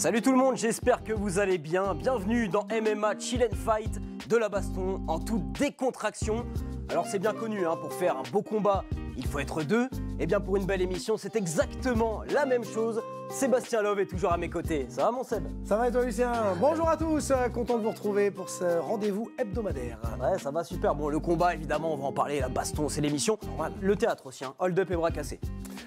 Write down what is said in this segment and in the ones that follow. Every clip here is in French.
Salut tout le monde, j'espère que vous allez bien. Bienvenue dans MMA Chill and Fight, de la baston en toute décontraction. Alors c'est bien connu, hein, pour faire un beau combat, il faut être deux. Et eh bien pour une belle émission, c'est exactement la même chose. Sébastien Love est toujours à mes côtés. Ça va mon Seb Ça va et toi Lucien Bonjour à tous, euh, content de vous retrouver pour ce rendez-vous hebdomadaire. Ouais, ça va super. Bon, le combat évidemment, on va en parler, la baston, c'est l'émission. Le théâtre aussi, hein. hold up et bras cassés.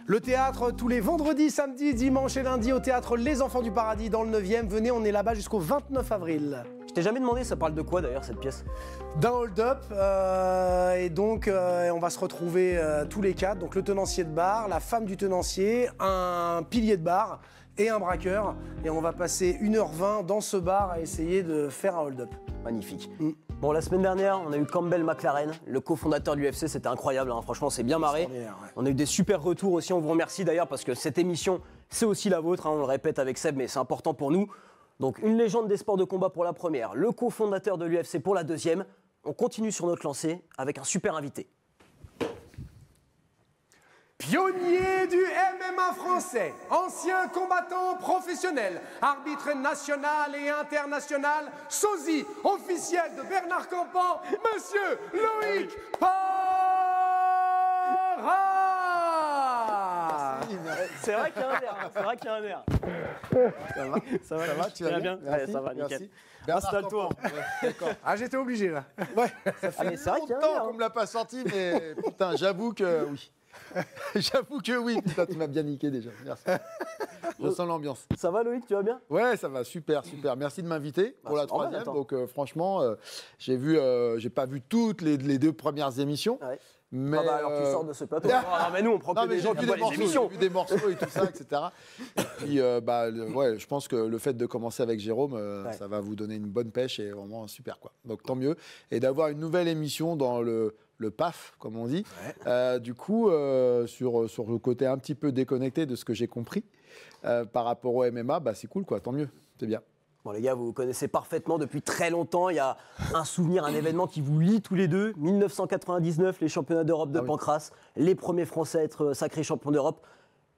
Le théâtre tous les vendredis, samedis, dimanches et lundis au théâtre Les Enfants du Paradis dans le 9e. Venez, on est là-bas jusqu'au 29 avril. Je t'ai jamais demandé, ça parle de quoi d'ailleurs cette pièce D'un hold-up, euh, et donc euh, on va se retrouver euh, tous les quatre, donc le tenancier de bar, la femme du tenancier, un pilier de bar, et un braqueur. Et on va passer 1h20 dans ce bar à essayer de faire un hold-up. Magnifique. Mm. Bon, la semaine dernière, on a eu Campbell McLaren, le cofondateur de l'UFC. C'était incroyable, hein. franchement, c'est bien marré. On a eu des super retours aussi. On vous remercie d'ailleurs parce que cette émission, c'est aussi la vôtre. Hein, on le répète avec Seb, mais c'est important pour nous. Donc, une légende des sports de combat pour la première, le cofondateur de l'UFC pour la deuxième. On continue sur notre lancée avec un super invité. Pionnier du MMA français, ancien combattant professionnel, arbitre national et international, sosie officiel de Bernard Campan, Monsieur Loïc Parra C'est vrai qu'il y a un air, hein. c'est vrai qu'il y a un air. Ça va, ça va, tu vas bien, ça va, Merci. nickel. toi Ah, j'étais obligé là. Ouais, ça ah, fait longtemps hein. qu'on me l'a pas sorti, mais putain, j'avoue que oui. J'avoue que oui. Putain, tu m'as bien niqué déjà. Merci. Je sens l'ambiance. Ça va Loïc, tu vas bien Ouais, ça va, super, super. Merci de m'inviter bah, pour la troisième. Donc euh, franchement, euh, j'ai vu, euh, j'ai pas vu toutes les, deux premières émissions. Ah ouais. Mais ah bah, alors tu sors de ce plateau. Ah, mais nous on prend des morceaux, vu des morceaux et tout ça, etc. Et puis bah ouais, je pense que le fait de commencer avec Jérôme, ça va vous donner une bonne pêche et vraiment super quoi. Donc tant mieux et d'avoir une nouvelle émission dans le le PAF, comme on dit. Euh, du coup, euh, sur, sur le côté un petit peu déconnecté de ce que j'ai compris euh, par rapport au MMA, bah, c'est cool, quoi, tant mieux, c'est bien. Bon, les gars, vous vous connaissez parfaitement depuis très longtemps. Il y a un souvenir, un événement qui vous lie tous les deux. 1999, les championnats d'Europe de ah Pancras, les premiers Français à être sacrés champions d'Europe.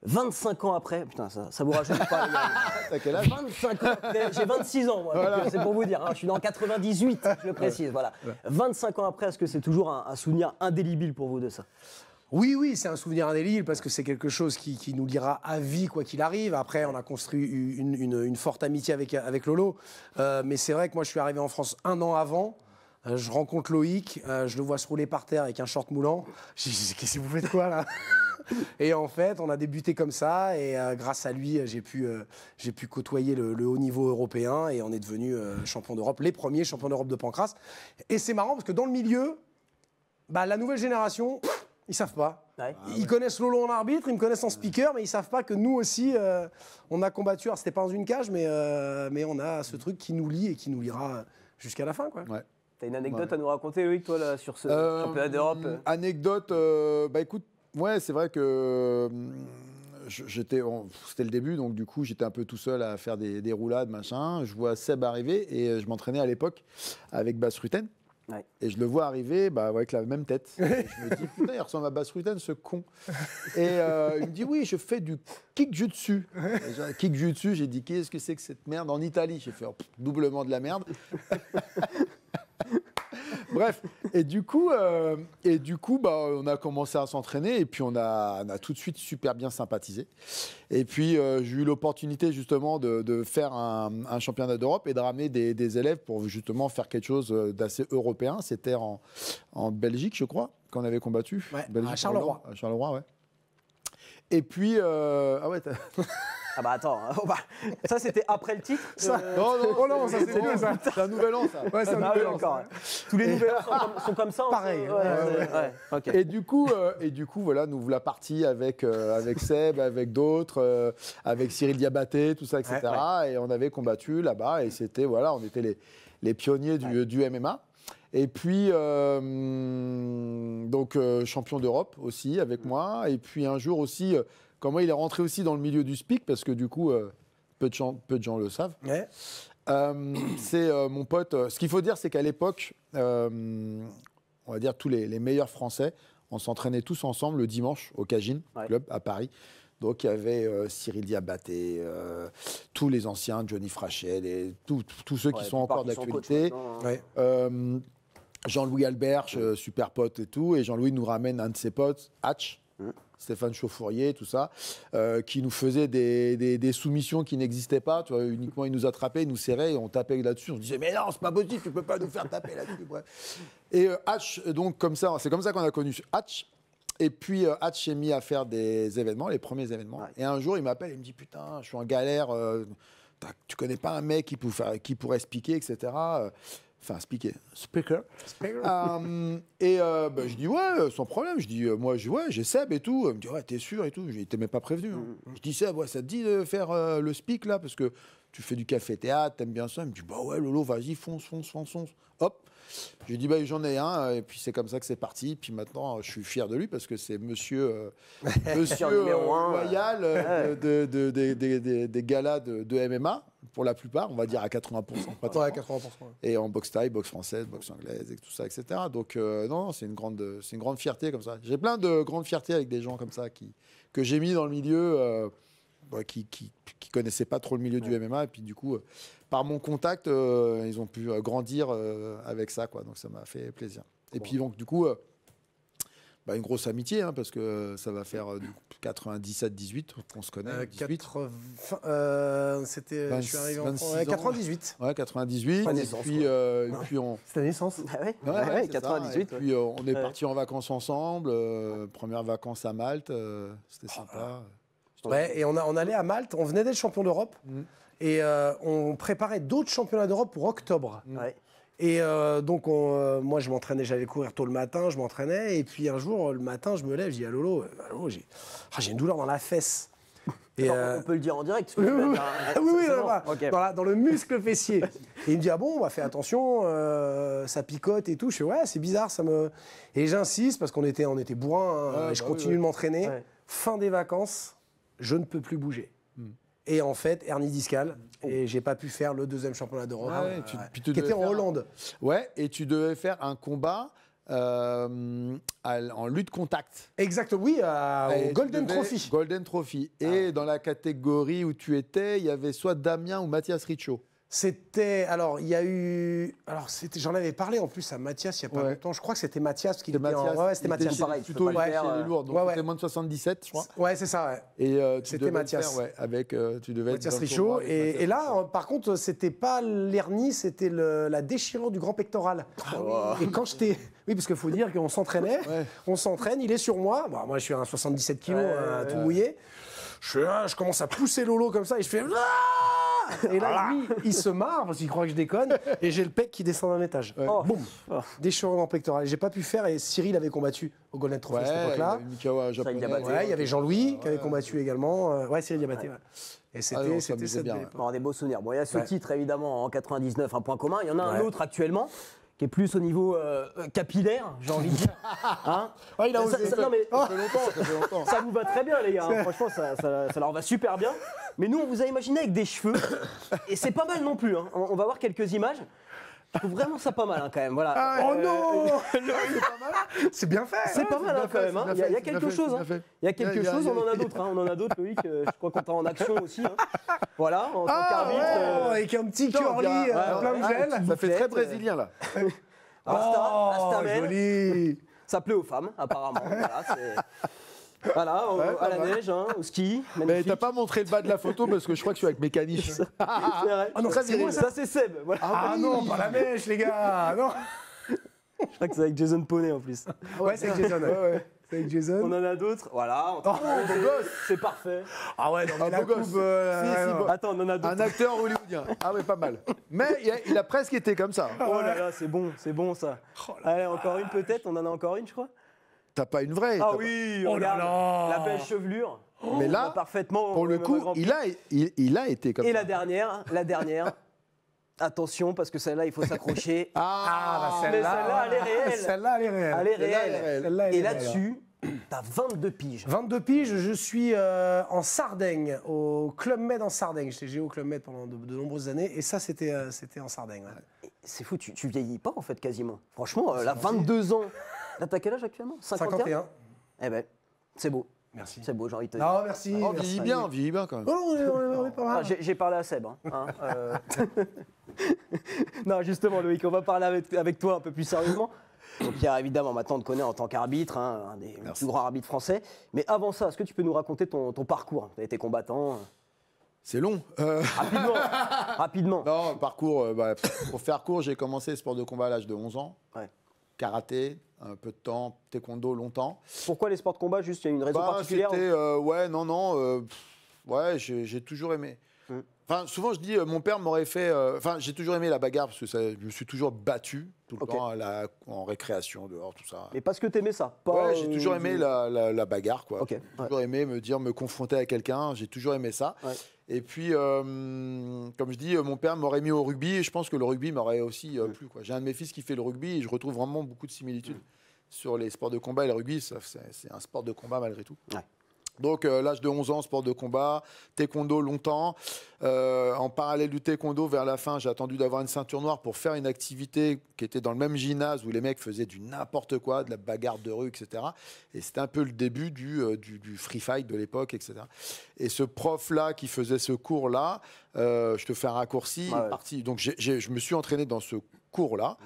25 ans après, putain, ça, ça vous rajoute pas. T'as quel âge 25 ans j'ai 26 ans, euh, C'est pour vous dire, hein, je suis dans 98, je le précise, voilà. 25 ans après, est-ce que c'est toujours un, souvenir indélébile pour vous de ça oui, oui, c'est un souvenir indélébile parce que c'est quelque chose qui, nous liera à vie, quoi qu'il arrive. Après, on a construit une, forte amitié avec, avec Lolo. Euh, mais c'est vrai que moi, je suis arrivé en France un an avant. Euh, je rencontre Loïc, euh, je le vois se rouler par terre avec un short moulant. lui dis qu'est-ce que vous faites quoi là Et en fait, on a débuté comme ça, et euh, grâce à lui, j'ai pu, j'ai pu côtoyer le, haut niveau européen, et on est devenu champion d'Europe, les premiers champions d'Europe de Pancras. Et c'est marrant parce que dans le milieu, bah, la nouvelle génération, ils savent pas. Ah ils connaissent Lolo en arbitre, ils me connaissent en speaker, mais ils savent pas que nous aussi, on a combattu. Alors, c'était pas dans une cage, mais, mais on a ce truc qui nous lie et qui nous liera jusqu'à la fin. Quoi. Ouais. T'as une anecdote à nous raconter, Loïc, toi, là, sur ce euh, championnat d'Europe euh Anecdote, euh, bah écoute, ouais, c'est vrai que j'étais, c'était le début, donc du coup, j'étais un peu tout seul à faire des, roulades, machin. Je vois Seb arriver et je m'entraînais à l'époque avec Bas Rutten. Et je le vois arriver bah, avec la même tête. je me dis, putain, il ressemble à Bas Rutten, ce con. Et il me dit, oui, je fais du kick dessus. kick dessus, j'ai dit, qu'est-ce que c'est que cette merde en Italie J'ai fait oh, doublement de la merde. Bref, et du coup, euh, et du coup bah, on a commencé à s'entraîner et puis on a, on a, tout de suite super bien sympathisé. Et puis euh, j'ai eu l'opportunité justement de, faire un, championnat d'Europe et de ramener des, élèves pour justement faire quelque chose euh, d'assez européen. C'était en, en, Belgique, je crois, qu'on avait combattu. à Charleroi. À Charleroi, ouais. Et puis, ah ouais. Ah bah attends, hein, ça c'était après le titre. Non, oh non, ça c'est C'est un nouvel an ça. c'est un ah nouvel Tous les nouveaux sont comme, ça. Pareil. Et du coup, euh, et du coup, voilà, nous voilà partie avec euh, avec Seb, avec d'autres, euh, avec Cyril Diabaté, tout ça, etc. Et on avait combattu là-bas et c'était voilà, on était les les pionniers du, du MMA. Et puis, donc, champion d'Europe aussi avec mm. moi. Et puis, un jour aussi, Comment il est rentré aussi dans le milieu du speak, parce que du coup, euh, peu, de gens, peu de gens le savent. Euh, c'est euh, mon pote. Ce qu'il faut dire, c'est qu'à l'époque, on va dire tous les, meilleurs Français, on s'entraînait tous ensemble le dimanche au Cajine Club à Paris. Donc il y avait Cyril Diabaté, tous les anciens, Johnny Frachet, tous ceux qui sont encore d'actualité. Hein. Jean-Louis Albert, super pote et tout. Et Jean-Louis nous ramène un de ses potes, Hatch. Mm. Stéphane Chauffourier, tout ça, euh, qui nous faisait des, soumissions qui n'existaient pas. Tu uniquement, il nous attrapait, il nous serrait, et on tapait là-dessus. On se disait, mais non, c'est pas possible, tu peux pas nous faire taper là-dessus. Et H euh, donc, comme ça, c'est comme ça qu'on a connu Hatch. Et puis, H euh, Hatch s'est mis à faire des événements, les premiers événements. Et un jour, il m'appelle, il me dit, putain, je suis en galère. tu connais pas un mec qui, pourrait se qui pourrait expliquer, etc enfin speaker, speaker. Euh, et euh, ben, je dis ouais, sans problème. Je dis euh, moi, je ouais, j'ai Seb et tout. Il me dit ouais, t'es sûr et tout. Je t'es même pas prévenu. Hein. Mm. Je dis Seb, ouais, ça te dit de faire le speak là parce que tu fais du café théâtre, t'aimes bien ça. Il me dit bah ouais, Lolo, vas-y, fonce, fonce, fonce, Hop. Je lui dis bah j'en ai un et puis c'est comme ça que c'est parti. Puis maintenant, je suis fier de lui parce que c'est Monsieur Monsieur Royal des de, galas de MMA pour la plupart, on va dire à 80%. Et en boxe taille, boxe française, boxe anglaise, et tout ça, etc. Donc, euh, non, c'est une, grande, une grande fierté comme ça. J'ai plein de grandes fiertés avec des gens comme ça qui, que j'ai mis dans le milieu. Euh, qui, qui, connaissaient pas trop le milieu du MMA et puis du coup euh, par mon contact ils ont pu grandir avec ça quoi donc ça m'a fait plaisir et puis donc du coup bah, une grosse amitié, hein, parce que euh, ça va faire 97-18 euh, on se connaît. Euh, c'était, je suis arrivé en 98. Ouais, 98. puis, on. C'était la naissance. Ah ouais. 98. Ah puis on est parti en vacances ensemble. Première vacances à Malte, c'était ah. sympa. et on, a, on allait à Malte. On venait d'être champion d'Europe. Mm. Et on préparait d'autres championnats d'Europe pour octobre. Mm. Et euh, donc, euh, moi, je m'entraînais, j'allais courir tôt le matin, je m'entraînais. Et puis un jour, le matin, je me lève, je dis à Lolo, euh, ah, j'ai une douleur dans la fesse. On peut le dire en direct. Oui, oui, dans, le muscle fessier. et il me dit ah bon, fais attention, ça picote et tout. Je fais ouais, c'est bizarre, ça me. Et j'insiste parce qu'on était, on était bourrin. Hein, et je bah continue de m'entraîner. Fin des vacances, je ne peux plus bouger. Et en fait, hernie discale. Oh. Et j'ai pas pu faire le deuxième championnat d'Europe. Ah qui était en Hollande. Ouais, et tu devais faire un combat. Euh, en lutte contact. Exact, oui, au Golden Trophy. Golden Trophy. Et ah dans la catégorie où tu étais, il y avait soit Damien ou Mathias Riccio. C'était. Alors, il y a eu. Alors, c'était, j'en avais parlé en plus à Mathias il n'y a pas longtemps. Je crois que c'était Mathias qui était en. Ouais, c'était Mathias. Pareil, plutôt euh, ouais. c'était moins de 77, je crois. Ouais, c'est ça, ouais. Et euh, c'était Mathias. ouais, avec. Euh, tu devais Mathias Richaud. Et, là, par contre, c'était pas l'hernie, c'était la déchirure du grand pectoral. Ah, et quand j'étais. Oui, parce qu'il faut dire qu'on s'entraînait. On s'entraîne, il est sur moi. Bah, moi, je suis à 77 kg, tout mouillé. Je, ah, je commence à pousser Lolo comme ça et je fais. Ah Et là, lui, il se marre parce qu'il croit que je déconne. Et j'ai le pec qui descend d'un étage. Oh. Boum oh. Déchirement pectoral. J'ai pas pu faire et Cyril avait combattu au Golden Trophy à cette époque-là. Il y avait Jean-Louis qui avait combattu également. Euh, ouais, Cyril Diabaté. Ah, et ah c'était c'était bien. des beaux souvenirs. Bon, il y a ce titre évidemment en 99, un point commun. Il y en a un autre actuellement qui est plus au niveau euh, euh, capillaire, j'ai envie de dire. ça, vous va très bien, les gars. Hein. Franchement, ça, leur va super bien. Mais nous, on vous a imaginé avec des cheveux. Et c'est pas mal non plus. Hein. on, va voir quelques images. Je trouve vraiment ça pas mal hein, quand même. Voilà. Ah euh, oh non, euh, hein. C'est bien fait C'est hein. pas mal quand même. Il y, a quelque chose. Il y a quelque chose, on en a d'autres. On en a d'autres, Loïc. Euh, je crois qu'on t'a en action aussi. Voilà, en tant ah qu'arbitre. Avec un petit curly plein de gel. Ça fait très brésilien là. Oh, joli Ça plaît aux femmes, apparemment. voilà, voilà, à la neige, hein, au ski. Mais t'as pas montré le bas de la photo parce que je crois que tu es avec mécanique. Ah non, ça, c'est Seb. Ah bah non, pas la neige, les gars non. Je crois que c'est avec Jason Poney en plus. Ouais, c'est avec Jason. C'est avec On en a d'autres. Voilà. on- oh, c'est- C'est parfait. Ah ouais, non, Un la euh, Attends, on en a d'autres. Un acteur hollywoodien. Ah ouais, pas mal. Mais il a, il a presque été comme ça. Oh là là, c'est bon, c'est bon ça. Oh Allez, encore une peut-être. On en a encore une, je crois. T'as pas une vraie. Ah oui, oh là là. la belle chevelure. Oh. Mais là, parfaitement pour le coup, il a, il, a été comme Et la dernière, la dernière. Attention, parce que celle-là, il faut s'accrocher. ah, ah bah, celle-là, elle est réelle. Celle-là, elle est réelle. réelle. Et là-dessus, T'as 22 piges. 22 piges, je suis euh, en Sardaigne, au Club Med en Sardaigne. J'étais géo Club Med pendant de, nombreuses années, et ça, c'était euh, c'était en Sardaigne. C'est fou, tu, vieillis pas, en fait, quasiment. Franchement, euh, la 22 ans, ah, t'as quel âge actuellement 51. Eh ben, c'est beau. Merci. C'est beau, j'ai envie de te dire. Non, merci. On oh, vieillit bien, on vieillit bien quand même. Oh, on, on, pas mal. Ah, j'ai parlé à Seb. Hein. Hein, euh. non, justement, Loïc, on va parler avec, toi un peu plus sérieusement. Donc, Pierre, évidemment maintenant, de te connaît en tant qu'arbitre, hein, un des plus grands arbitres français. Mais avant ça, est-ce que tu peux nous raconter ton, parcours Tu as été combattant c'est long. Euh. Rapidement. Rapidement. Non, parcours, euh, bah, pour faire court, j'ai commencé le sport de combat à l'âge de 11 ans. Ouais. Karaté, un peu de temps, taekwondo longtemps. Pourquoi les sports de combat Juste, il y a une raison bah, particulière C'était, hein euh, ouais, non, non, euh, ouais, j'ai, toujours aimé. Hum. Enfin, souvent je dis, euh, mon père m'aurait fait. Enfin, j'ai toujours aimé la bagarre parce que je me suis toujours battu tout le temps à la, en récréation, dehors, tout ça. Mais parce que t'aimais ça Ouais, j'ai toujours aimé la, la, bagarre, quoi. J'ai toujours aimé me dire, me confronter à quelqu'un, j'ai toujours aimé ça. Ouais. Et puis, euh, comme je dis, euh, mon père m'aurait mis au rugby et je pense que le rugby m'aurait aussi euh, plu. J'ai un de mes fils qui fait le rugby et je retrouve vraiment beaucoup de similitudes mm. sur les sports de combat et le rugby. C'est un sport de combat malgré tout. Donc euh, l'âge de 11 ans, sport de combat, taekwondo longtemps. Euh, en parallèle du taekwondo, vers la fin, j'ai attendu d'avoir une ceinture noire pour faire une activité qui était dans le même gymnase où les mecs faisaient du n'importe quoi, de la bagarre de rue, etc. Et c'était un peu le début du, euh, du, free fight de l'époque, etc. Et ce prof-là qui faisait ce cours-là, je te fais un raccourci, donc je me suis entraîné dans ce cours-là.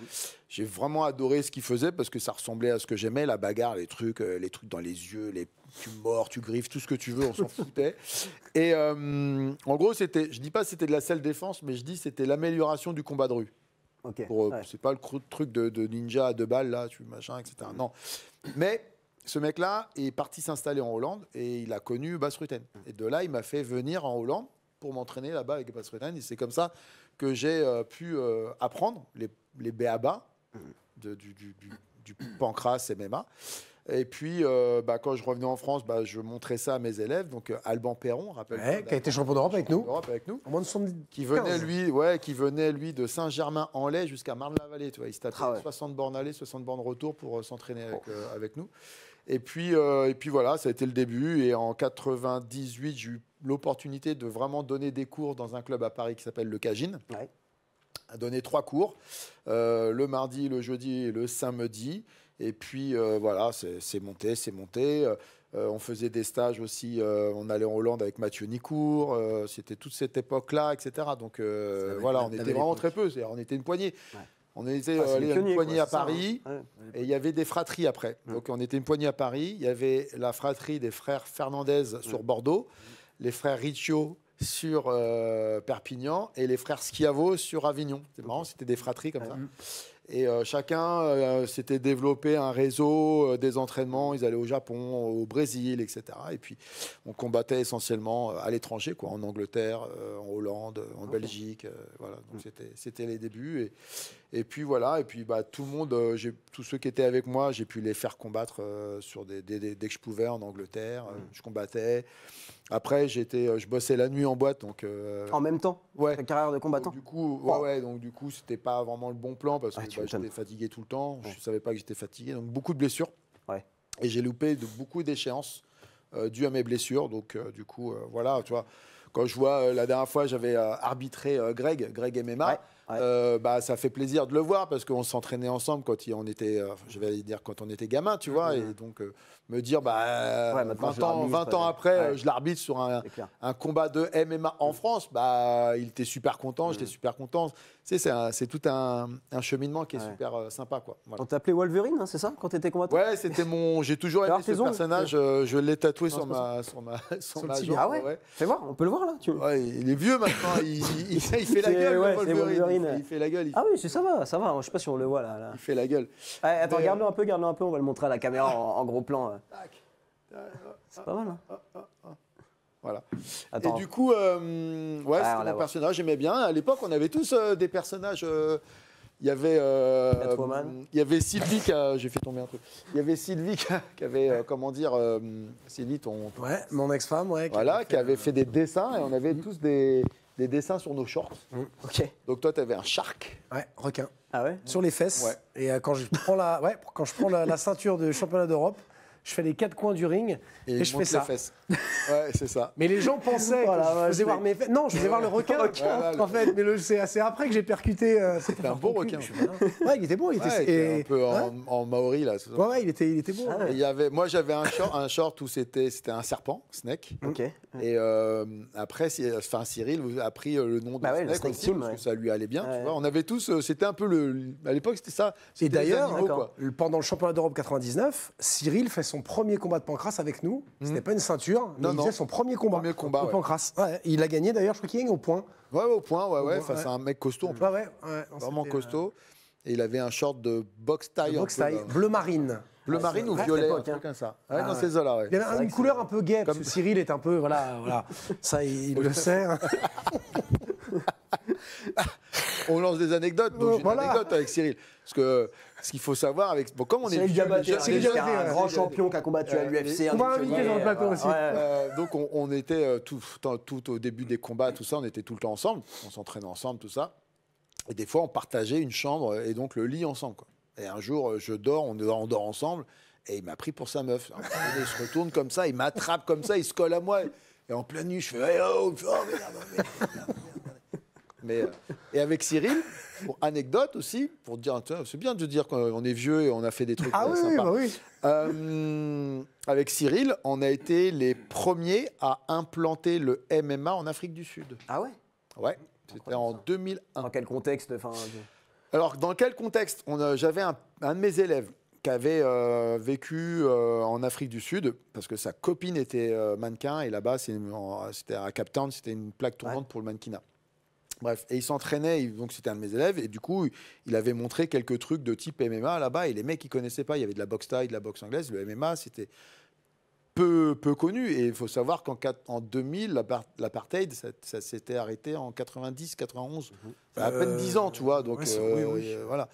J'ai vraiment adoré ce qu'il faisait parce que ça ressemblait à ce que j'aimais, la bagarre, les trucs, les trucs dans les yeux, les tu mords, tu griffes, tout ce que tu veux, on s'en foutait. Et euh, en gros, c'était, je dis pas c'était de la seule défense, mais je dis c'était l'amélioration du combat de rue. Ce euh, C'est pas le truc de, ninja à deux balles, là, tu machin, etc. Non. Mais ce mec-là est parti s'installer en Hollande et il a connu Bas Rutten. Et de là, il m'a fait venir en Hollande pour m'entraîner là-bas avec Bas Rutten. Et c'est comme ça que j'ai euh, pu apprendre les, les BABA mhm. du, du, du pancras MMA. Et puis, euh, bah, quand je revenais en France, bah, je montrais ça à mes élèves. Donc, euh, Alban Perron, rappelle ouais, Qui a été champion d'Europe avec, nous. avec nous. moins Qui venait, lui, qui venait, lui, de Saint-Germain-en-Laye jusqu'à Marne-la-Vallée. il s'était ah 60 bornes aller, 60 bornes retour pour euh, s'entraîner avec, oh. nous. Et puis, voilà, ça a été le début. Et en 98, j'ai eu l'opportunité de vraiment donner des cours dans un club à Paris qui s'appelle le Cagine. A donner trois cours, le mardi, le jeudi et le samedi. Et puis euh, voilà, c'est monté, c'est monté. Euh, on faisait des stages aussi, euh, on allait en Hollande avec Mathieu Nicourt, c'était toute cette époque-là, etc. Donc voilà, on était vraiment très peu, on était une poignée. On était ah, une poignée à Paris, hein. et il y avait des fratries après. Donc on était une poignée à Paris, il y avait la fratrie des frères Fernandez sur Bordeaux, les frères Riccio sur Perpignan, et les frères Schiavo sur Avignon. C'est marrant, c'était des fratries comme ça. Mm. Et euh, chacun euh, s'était développé un réseau, euh, des entraînements. Ils allaient au Japon, au Brésil, etc. Et puis, on combattait essentiellement à l'étranger, quoi, en Angleterre, en Hollande, en Belgique. voilà. Donc, hmm. c'était, les débuts. Et, et, puis, voilà. Et puis, bah, tout le monde, j'ai, tous ceux qui étaient avec moi, j'ai pu les faire combattre sur des, dès que je pouvais en Angleterre. Hmm. Je combattais. Après, j'étais, euh, je bossais la nuit en boîte, donc. Euh, en même temps. Ouais. Ta carrière de combattant. du coup, ouais, n'était donc du coup, c'était pas vraiment le bon plan parce que bah, j'étais fatigué tout le temps. Je Je savais pas que j'étais fatigué, donc beaucoup de blessures. Ouais. Et j'ai loupé de beaucoup d'échéances euh, dues à mes blessures. Donc euh, du coup, voilà, tu vois. Quand je vois la dernière fois, j'avais arbitré Greg, Greg MMA. Ouais. bah, ça fait plaisir de le voir parce qu'on s'entraînait ensemble quand on était, je vais dire quand on était gamin, tu mm, vois. Mm, Et mm. donc me dire bah, 20 ans, 20 ans après, je l'arbitre sur un, un, combat de MMA en France, bah, il était super content, j'étais mm. super content. C'est tout un, un, cheminement qui est super euh, sympa. Quoi. Voilà. On t'appelait Wolverine, hein, c'est ça, quand tu étais combattant Ouais, c'était mon. J'ai toujours aimé ce personnage, euh, je l'ai tatoué sur, ma, sur ma, sur, sur Ah ouais, Fais voir, on peut le voir là. Tu... il est vieux maintenant, il, fait la gueule, Wolverine. Il, fait la gueule. Ah oui, ça va, ça va, je sais pas si on le voit là. Il fait la gueule. Attends, euh, regarde le un peu, garde-le un peu, on va le montrer à la caméra en gros plan. C'est pas mal, hein. ah, ah, ah, voilà. Et du coup, euh, ouais, c'était mon personnage, j'aimais bien. À l'époque, on avait tous euh, des personnages. Euh, il y avait, euh, il y avait Sylvie qui j'ai fait tomber un truc. Il y avait Sylvie qui, avait, comment dire, Sylvie, ton, ouais, mon ex-femme, ouais, qui voilà, qui avait fait des dessins et on avait mm. tous des, dessins sur nos shorts. Mm. Ok. Donc toi, tu avais un shark. Ouais, requin. Ah ouais. Sur les fesses. Et quand je prends la, ouais, quand je prends la, la ceinture de championnat d'Europe je fais les quatre coins du ring et, je fais ça. ouais, c'est ça. Mais les gens pensaient je faisais voir mes fesses. Non, je faisais voir le requin. En fait, mais c'est assez après que j'ai percuté. Euh, c'était un beau requin. ouais, il était beau. Il était, un peu en, maori là. Ouais, il était, il était beau. il y avait, moi, j'avais un short, un short où c'était, c'était un serpent, snake. Ok. Et euh, après, enfin, Cyril a pris euh, le nom de bah snake, parce que ça lui allait bien. Tu vois. On avait tous, c'était un peu le, à l'époque, c'était ça. Et d'ailleurs, pendant le championnat d'Europe 99, Cyril fait son premier combat de Pancras avec nous. Hmm. ce n'était pas une ceinture, mais non, il non. faisait son premier combat. Premier combat. il a gagné d'ailleurs, je crois qu'il est au point. Ouais, au point, ouais, ouais. Face à un mec costaud en plus. Ouais, Vraiment costaud. Euh, et il avait un short de box taille. Box taille, bleu marine. Bleu marine ou violet, hein. comme ça. ouais, dans ces eaux-là, ouais. Il y avait une couleur un peu gay, Cyril est un peu, voilà, voilà. ça il, le sait. Hein. On lance des anecdotes, donc j'ai une anecdote avec Cyril. Parce que ce qu'il faut savoir avec. Bon, comme on est. un grand champion qui a combattu euh, à l'UFC. On dans aussi. Euh, donc, on était euh, tout au début des combats, tout ça, on était tout le temps ensemble. On s'entraînait ensemble, tout ça. Et des fois, on partageait une chambre et donc le lit ensemble. Et un jour, je dors, on dort, ensemble, et il m'a pris pour sa meuf. il se retourne comme ça, il m'attrape comme ça, il se colle à moi. Et en pleine nuit, je fais oh, oh, merde, oh, mais, euh, et avec Cyril, pour anecdote aussi, pour dire, c'est bien de dire qu'on est vieux et on a fait des trucs ah euh, oui, sympas. oui. Bah euh, avec Cyril, on a été les premiers à implanter le MMA en Afrique du Sud. Ah ouais Ouais, c'était en 2001. Dans quel contexte Alors, dans quel contexte J'avais un, de mes élèves qui avait vécu en Afrique du Sud, parce que sa copine était mannequin, et là-bas, c'était à Cap Town, c'était une plaque tournante pour le mannequinat. Bref, et il s'entraînait, donc c'était un de mes élèves, et du coup, il avait montré quelques trucs de type MMA là-bas, et les mecs, ils connaissaient pas, il y avait de la boxe thaï, de la boxe anglaise, le MMA, c'était peu, peu connu, et il faut savoir qu'en 2000, l'apartheid, ça, ça s'était arrêté en 90, 91, à peine 10 ans, tu vois, donc euh, euh, voilà.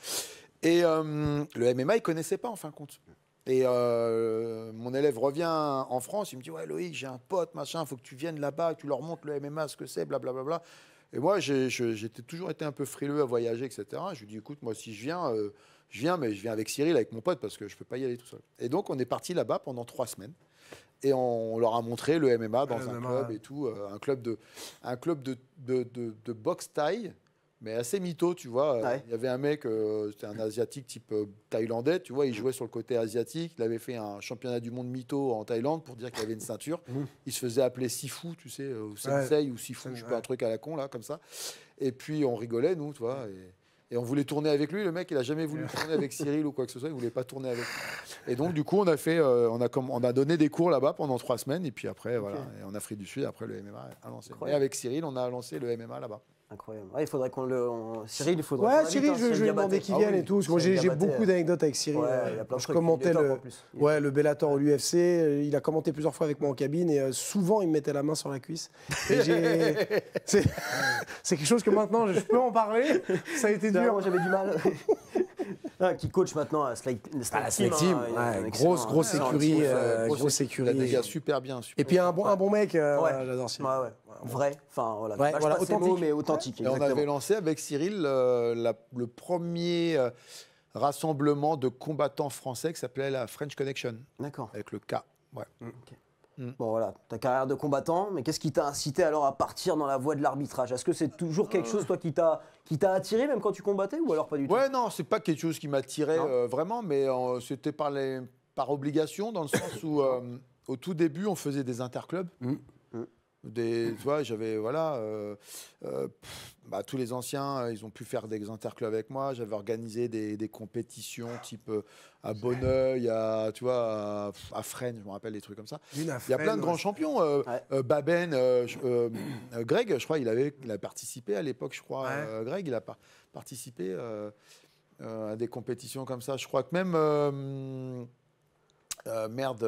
Et euh, le MMA, ils connaissaient pas, en fin de compte. Et mon élève revient en France, il me dit Ouais, Loïc, j'ai un pote, machin, faut que tu viennes là-bas, tu leur montres le MMA, ce que c'est, blablabla. Bla, bla. Et moi, j'ai toujours été un peu frileux à voyager, etc. Je lui dis, écoute, moi, si je viens, euh, je viens, mais je viens avec Cyril, avec mon pote, parce que je ne peux pas y aller tout seul. Et donc, on est parti là-bas pendant trois semaines. Et on, leur a montré le MMA dans un club et tout, euh, un club de, un club de, de boxe taille mais assez mytho, tu vois. Euh, il y avait un mec, euh, c'était un asiatique type euh, thaïlandais, tu vois, il jouait sur le côté asiatique, il avait fait un championnat du monde mytho en Thaïlande pour dire qu'il avait une ceinture. Mmh. il se faisait appeler Sifu, tu sais, ou Sensei, ou Sifu, je sais pas, un truc à la con, là, comme ça. Et puis on rigolait, nous, tu vois. Et... on voulait tourner avec lui. Le mec, il a jamais voulu tourner avec Cyril ou quoi que ce soit. Il voulait pas tourner avec. Lui. Et donc, du coup, on a fait, on a comme, on a donné des cours là-bas pendant trois semaines. Et puis après, voilà, et en Afrique du Sud, après le MMA a Lancé. Et avec Cyril, on a lancé le MMA là-bas. Incroyable. il faudrait qu'on le. Cyril, il faudrait. Ouais, Cyril, hein, je, vais lui demander qu'il ah vienne et tout. j'ai beaucoup hein. d'anecdotes avec Cyril. il a je commentais le, ouais, le Bellator au l'UFC. Euh, il a commenté plusieurs fois avec moi en cabine et euh, souvent, il me mettait la main sur la cuisse. C'est quelque chose que maintenant, je peux en parler. Ça a été dur. Moi, j'avais du mal. Ah, qui coach maintenant à Slide, ah, Team. grosse, grosse écurie. grosse, écurie. super bien. et puis un bon, un bon mec, euh, j'adore Vrai, enfin voilà. authentique. mais authentique. on avait lancé avec Cyril euh, le premier euh, rassemblement de combattants français qui s'appelait la French Connection. D'accord. Avec le K. Ouais. Mm, ok Mm. Bon voilà, ta carrière de combattant, mais qu'est-ce qui t'a incité alors à partir dans la voie de l'arbitrage Est-ce que c'est toujours quelque chose toi qui t'a qui t'a attiré même quand tu combattais ou alors pas du tout Ouais non, c'est pas quelque chose qui m'attirait euh, vraiment, mais euh, c'était par par obligation dans le sens où euh, au tout début on faisait des interclubs. Mm j'avais, voilà, euh, euh, bah, tous les anciens, euh, ils ont pu faire des interclubs avec moi. J'avais organisé des, compétitions type à Bonneuil, à, tu vois, à, Fresnes, je me rappelle des trucs comme ça. Il, y a plein de grands champions. Baben, Greg, je crois, il, avait, a participé à l'époque, je crois. Greg, il a par participé à des compétitions comme ça. Je crois que même. merde.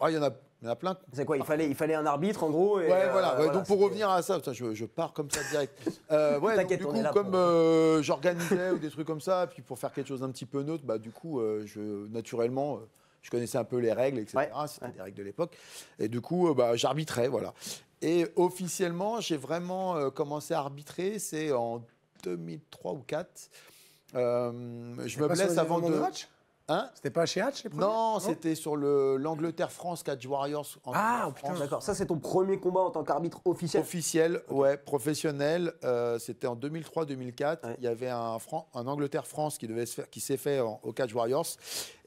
Ah, il y en a il y plein. C'est quoi il fallait, il fallait un arbitre, en gros. Et ouais, voilà. Euh, donc, pour revenir à ça, je, pars comme ça direct. Euh, du coup, comme euh, j'organisais ou des trucs comme ça, puis pour faire quelque chose d'un petit peu neutre, bah, du coup, je, naturellement. je connaissais un peu les règles, etc. C'était des règles de l'époque. Et du coup, bah, j'arbitrais, voilà. Et officiellement, j'ai vraiment commencé à arbitrer, c'est en 2003 ou 2004. je me blesse avant de... match Hein c'était pas chez Hatch, les premiers Non, c'était sur l'Angleterre-France, Catch Warriors. Ah, putain, D'accord, ça c'est ton premier combat en tant qu'arbitre officiel. Officiel, ouais, professionnel. Euh, c'était en 2003-2004. Il y avait un, Angleterre-France qui, devait s'est fait au Catch Warriors.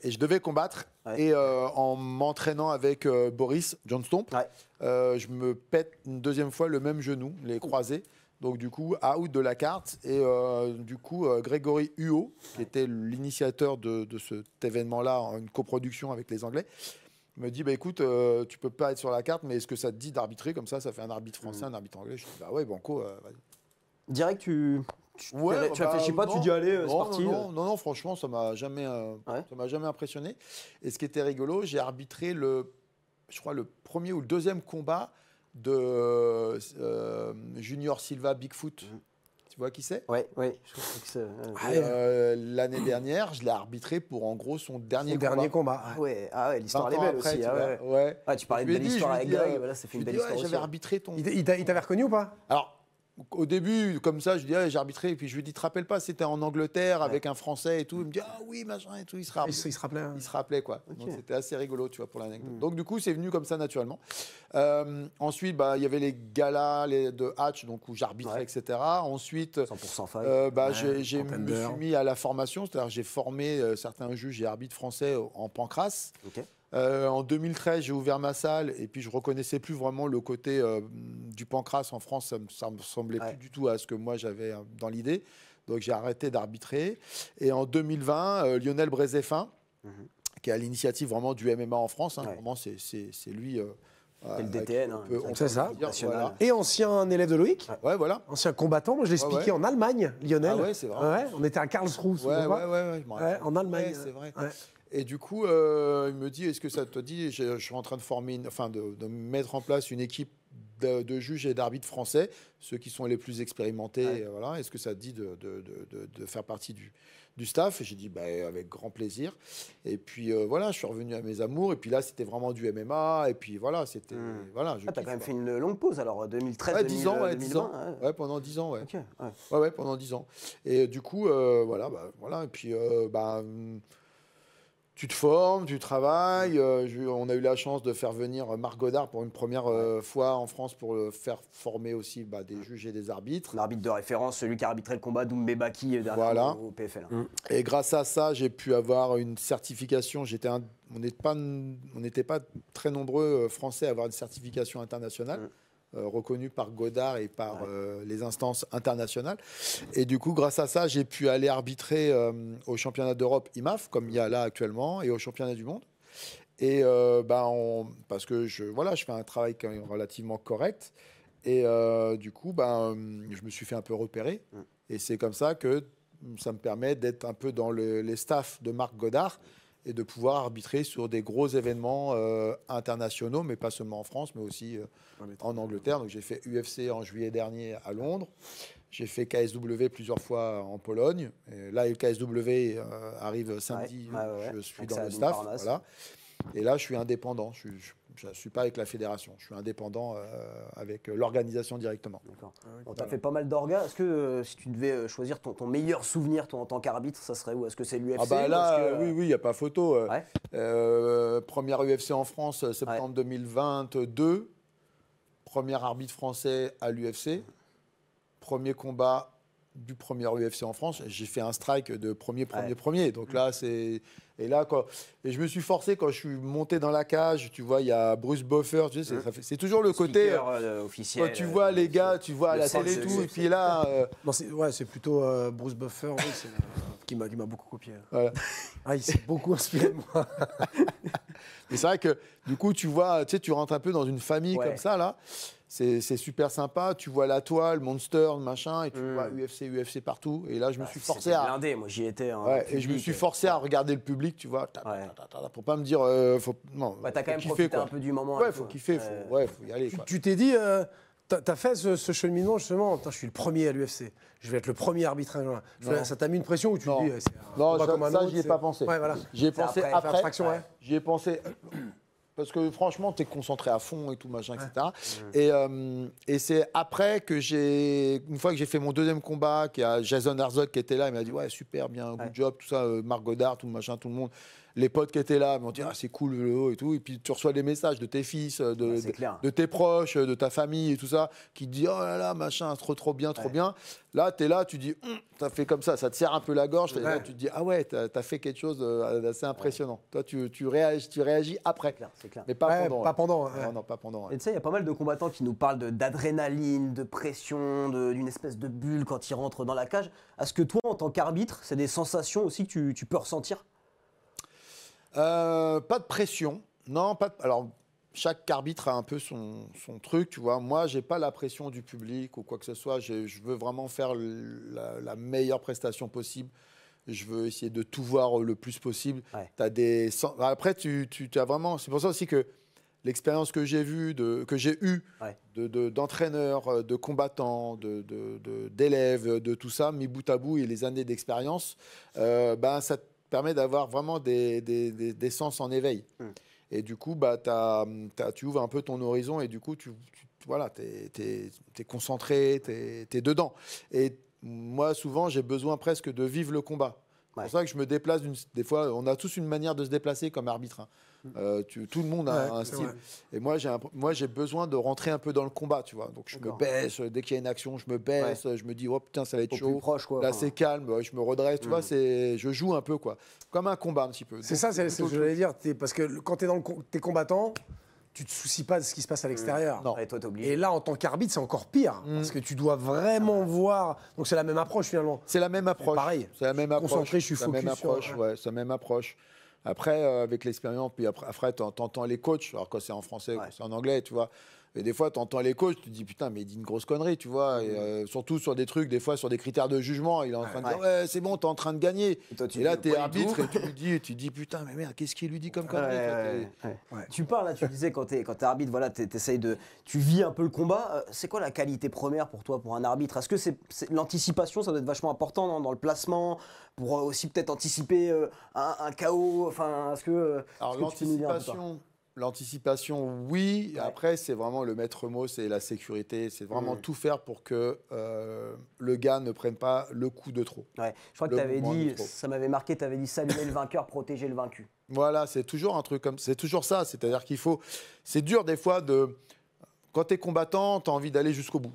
Et je devais combattre. Et euh, en m'entraînant avec euh, Boris Johnstone, je me pète une deuxième fois le même genou, les croisés. Donc du coup, out de la carte. Et euh, du coup, euh, Grégory Huot, qui était l'initiateur de, cet événement-là, une coproduction avec les Anglais, me dit, bah, écoute, euh, tu peux pas être sur la carte, mais est-ce que ça te dit d'arbitrer Comme ça, ça fait un arbitre français, mm. un arbitre anglais. Je dis, bah ouais, Banco, vas-y. Direct, tu... ouais, tu bah, réfléchis pas, tu dis allez, c'est parti. Non, non, non, franchement, ça m'a jamais, m'a jamais impressionné. Et ce qui était rigolo, j'ai arbitré le, je crois le premier ou le deuxième combat de euh, Junior Silva Bigfoot. Mm. Tu vois qui c'est Oui, oui. Euh, ah, euh, l'année dernière, je l'ai arbitré pour en gros son dernier combat. dernier combat. Ah ouais, ah l'histoire est belle aussi. Ah ouais. Ah, tu parlais de l'histoire avec Greg, voilà, ça une belle histoire. J'avais arbitré ton. Il t'avait reconnu ou pas au début, comme ça, je disais, ah, j'arbitrais, et puis je lui dis, te rappelles pas, c'était en Angleterre avec un Français et tout. Il me dit, ah oui, machin et tout. Il se, rappelait. Il se rappelait, quoi. Donc c'était assez rigolo, tu vois, pour l'anecdote. Hmm. Donc du coup, c'est venu comme ça naturellement. Euh, ensuite, bah, il y avait les galas les, de Hatch, donc où j'arbitrais, etc. Ensuite, euh, bah, j'ai, me suis mis à la formation, c'est-à-dire j'ai formé euh, certains juges et arbitres français en Pancras. en 2013, j'ai ouvert ma salle et puis je reconnaissais plus vraiment le côté du pancras en France, ça ne me semblait plus du tout à ce que moi j'avais euh, dans l'idée. Donc j'ai arrêté d'arbitrer. Et en 2020, euh, Lionel Brézéfin, mhm. qui a l'initiative vraiment du MMA en France, hein, c'est lui. Euh, le DTN. Hein, c'est ça. Et ancien élève de Loïc. Ouais, voilà. Ancien combattant. Moi, je l'ai expliqué en Allemagne, Lionel. Ah c'est vrai. on était à Karlsruhe. Ouais, ouais, En Allemagne. c'est Et du coup, il me dit, est-ce que ça te dit, je, suis en train de former, enfin, de, mettre en place une équipe de, juges et d'arbitres français, ceux qui sont les plus expérimentés. Voilà, Est-ce que ça te dit de, faire partie du, du staff J'ai dit bah, avec grand plaisir. Et puis euh, voilà, je suis revenu à mes amours. Et puis là, c'était vraiment du MMA. Et puis voilà, c'était. Hmm. Voilà, ah, quand même fait une longue pause alors, 2013 euh, ouais, ans, 2020, pendant 10 ans. Ouais. pendant 10 ans. Et euh, du coup, voilà, bah, voilà. Et puis, bah tu te formes, tu travailles. Euh, on a eu la chance de faire venir Marc Godard pour une première euh, fois en France pour euh, faire former aussi bah, des juges et des arbitres. L'arbitre de référence, celui qui arbitrait le combat d'Oumbé Baki voilà. au PFL. Hein. Mm. Et grâce à ça, j'ai pu avoir une certification. J'étais on n'était pas, très nombreux Français à avoir une certification internationale. Mm. Euh, reconnu par Godard et par euh, les instances internationales. Et du coup, grâce à ça, j'ai pu aller arbitrer euh, au championnat d'Europe IMAF, comme il y a là actuellement, et au championnat du monde. Et ben, parce que je, voilà, je fais un travail relativement correct. Et du coup, ben, je me suis fait un peu repérer. Et c'est comme ça que ça me permet d'être un peu dans les staffs de Marc Godard, et de pouvoir arbitrer sur des gros événements euh, internationaux, mais pas seulement en France, mais aussi euh, en Angleterre. Donc j'ai fait UFC en juillet dernier à Londres. J'ai fait KSW plusieurs fois en Pologne. là, le KSW euh, arrive samedi. Je suis dans le staff. Voilà. Et là, je suis indépendant. Je, je je ne suis pas avec la fédération, je suis indépendant euh, avec l'organisation directement. D'accord. Ah On t'a fait pas mal d'orgas. Est-ce que euh, si tu devais euh, choisir ton, meilleur souvenir toi, en tant qu'arbitre, ça serait où Est-ce que c'est l'UFC Ah bah là, oui, il n'y a pas photo. première UFC en France, septembre 2022. Premier arbitre français à l'UFC. Premier combat du premier UFC en France, j'ai fait un strike de premier, premier, premier. Donc là, mm. c'est. Et là, quoi. Et je me suis forcé quand je suis monté dans la cage, tu vois, il y a Bruce Buffer, tu sais, c'est mm. toujours le, côté. Euh, officiel. tu vois les euh, gars, tu vois à la télé et tout, et puis là. Euh... c'est plutôt euh, Bruce Buffer, oui, qui m'a beaucoup copié. Hein. Voilà. ah, il s'est beaucoup inspiré de moi. Mais c'est vrai que, du coup, tu vois, tu sais, tu rentres un peu dans une famille comme ça, là c'est super sympa. Tu vois la toile, Monster, machin, et tu hmm. vois UFC, UFC partout. Et là, je me bah, suis forcé à. Blindé, moi j'y étais. ouais, et je me suis euh. forcé à regarder le public, tu vois, pour pas me dire. Euh, faut... Non, bah, t'as quand même profité quoi. un peu du moment. Ouais, faut kiffer, faut, ouais, faut y aller. Tu t'es dit. Euh, t'as fait ce, cheminement justement. je suis le premier à l'UFC. Je vais être le premier arbitre. Ça t'a mis une pression ou tu non. dis. Eh, non, ça, j'y ai pas pensé. J'y ai pensé après. J'y ai pensé parce que franchement, tu es concentré à fond et tout, machin, etc. Euh, et, c'est après que j'ai. Une fois que j'ai fait mon deuxième combat, qu'il y a Jason Herzog qui était là, il m'a dit Ouais, super, bien, good job, tout ça, euh, Marc Godard, tout le machin, tout le monde les potes qui étaient là m'ont dit ah, c'est cool le vélo et tout. Et puis tu reçois des messages de tes fils, de, de, tes proches, de ta famille et tout ça, qui te dit oh là là, machin, trop trop bien, trop bien. Là, tu es là, tu dis hum, t'as fait comme ça, ça te serre un peu la gorge. tu te dis ah ouais, t'as as fait quelque chose d'assez euh, impressionnant. Toi, tu, tu, réagis, tu réagis après. Clair, clair. Mais pas pendant. Pas pendant pas pendant. Et tu sais, il y a pas mal de combattants qui nous parlent d'adrénaline, de, de, pression, d'une espèce de bulle quand ils rentrent dans la cage. Est-ce que toi, en tant qu'arbitre, c'est des sensations aussi que tu peux ressentir euh, pas de pression. Non, pas Alors, chaque arbitre a un peu son, truc, tu vois. Moi, j'ai pas la pression du public ou quoi que ce soit. Je veux vraiment faire la, meilleure prestation possible. Je veux essayer de tout voir le plus possible. As des... Après, tu, as vraiment. C'est pour ça aussi que l'expérience que j'ai vue, de, que j'ai eue de d'entraîneurs, euh, de, de, de, d'élèves, de, tout ça, mis bout à bout et les années d'expérience, euh, ben, ça permet d'avoir vraiment des, sens en éveil. Mm. Et du coup, bah, tu ouvres un peu ton horizon et du coup, tu, voilà, es, concentré, tu es, dedans. Et moi, souvent, j'ai besoin presque de vivre le combat. C'est pour ça que je me déplace. Des fois, on a tous une manière de se déplacer comme arbitre. Hein. Euh, tout le monde a un style. Et moi, j'ai moi j'ai besoin de rentrer un peu dans le combat, tu vois. Donc je me baisse euh, dès qu'il y a une action, je me baisse, je me dis oh putain ça va être chaud. proche, Là c'est calme, je me redresse, tu vois. Mm. C'est je joue un peu quoi, comme un combat un petit peu. C'est ça, c'est ce que j'allais dire. parce que quand t'es dans t'es combattant. Tu te soucies pas de ce qui se passe à mm. l'extérieur. Et, toi, et là, en tant qu'arbitre, c'est encore pire. Mm. Parce que tu dois vraiment ah bah. voir. Donc, c'est la même approche, finalement. C'est la même approche. Pareil. C'est la même approche. Concentré, je suis focus. la même approche, ouais. C'est la même approche. Après, euh, avec l'expérience, puis après, après tu les coachs, alors que c'est en français, c'est en anglais, tu vois. Et des fois, tu entends les coachs, tu te dis putain, mais il dit une grosse connerie, tu vois. Euh, surtout sur des trucs, des fois, sur des critères de jugement, il est en train de dire ouais, c'est bon, t'es en train de gagner. Et, là, t'es arbitre et tu lui dis, tu dis putain, mais merde, qu'est-ce qu'il lui dit comme connerie Tu parles là, tu disais quand t'es quand arbitre, voilà, t'essayes de, tu vis un peu le combat. Euh, c'est quoi la qualité première pour toi, pour un arbitre Est-ce que c'est l'anticipation, ça doit être vachement important dans, le placement, pour euh, aussi peut-être anticiper un, chaos. Enfin, est-ce que alors l'anticipation L'anticipation, oui. Après, c'est vraiment le maître mot, c'est la sécurité. C'est vraiment tout faire pour que euh, le gars ne prenne pas le coup de trop. Ouais. Je crois que tu avais dit, ça m'avait marqué, tu avais dit saluer le vainqueur, protéger le vaincu. Voilà, c'est toujours un truc comme C'est toujours ça. C'est-à-dire qu'il faut. C'est dur des fois de. Quand tu es combattant, tu as envie d'aller jusqu'au bout.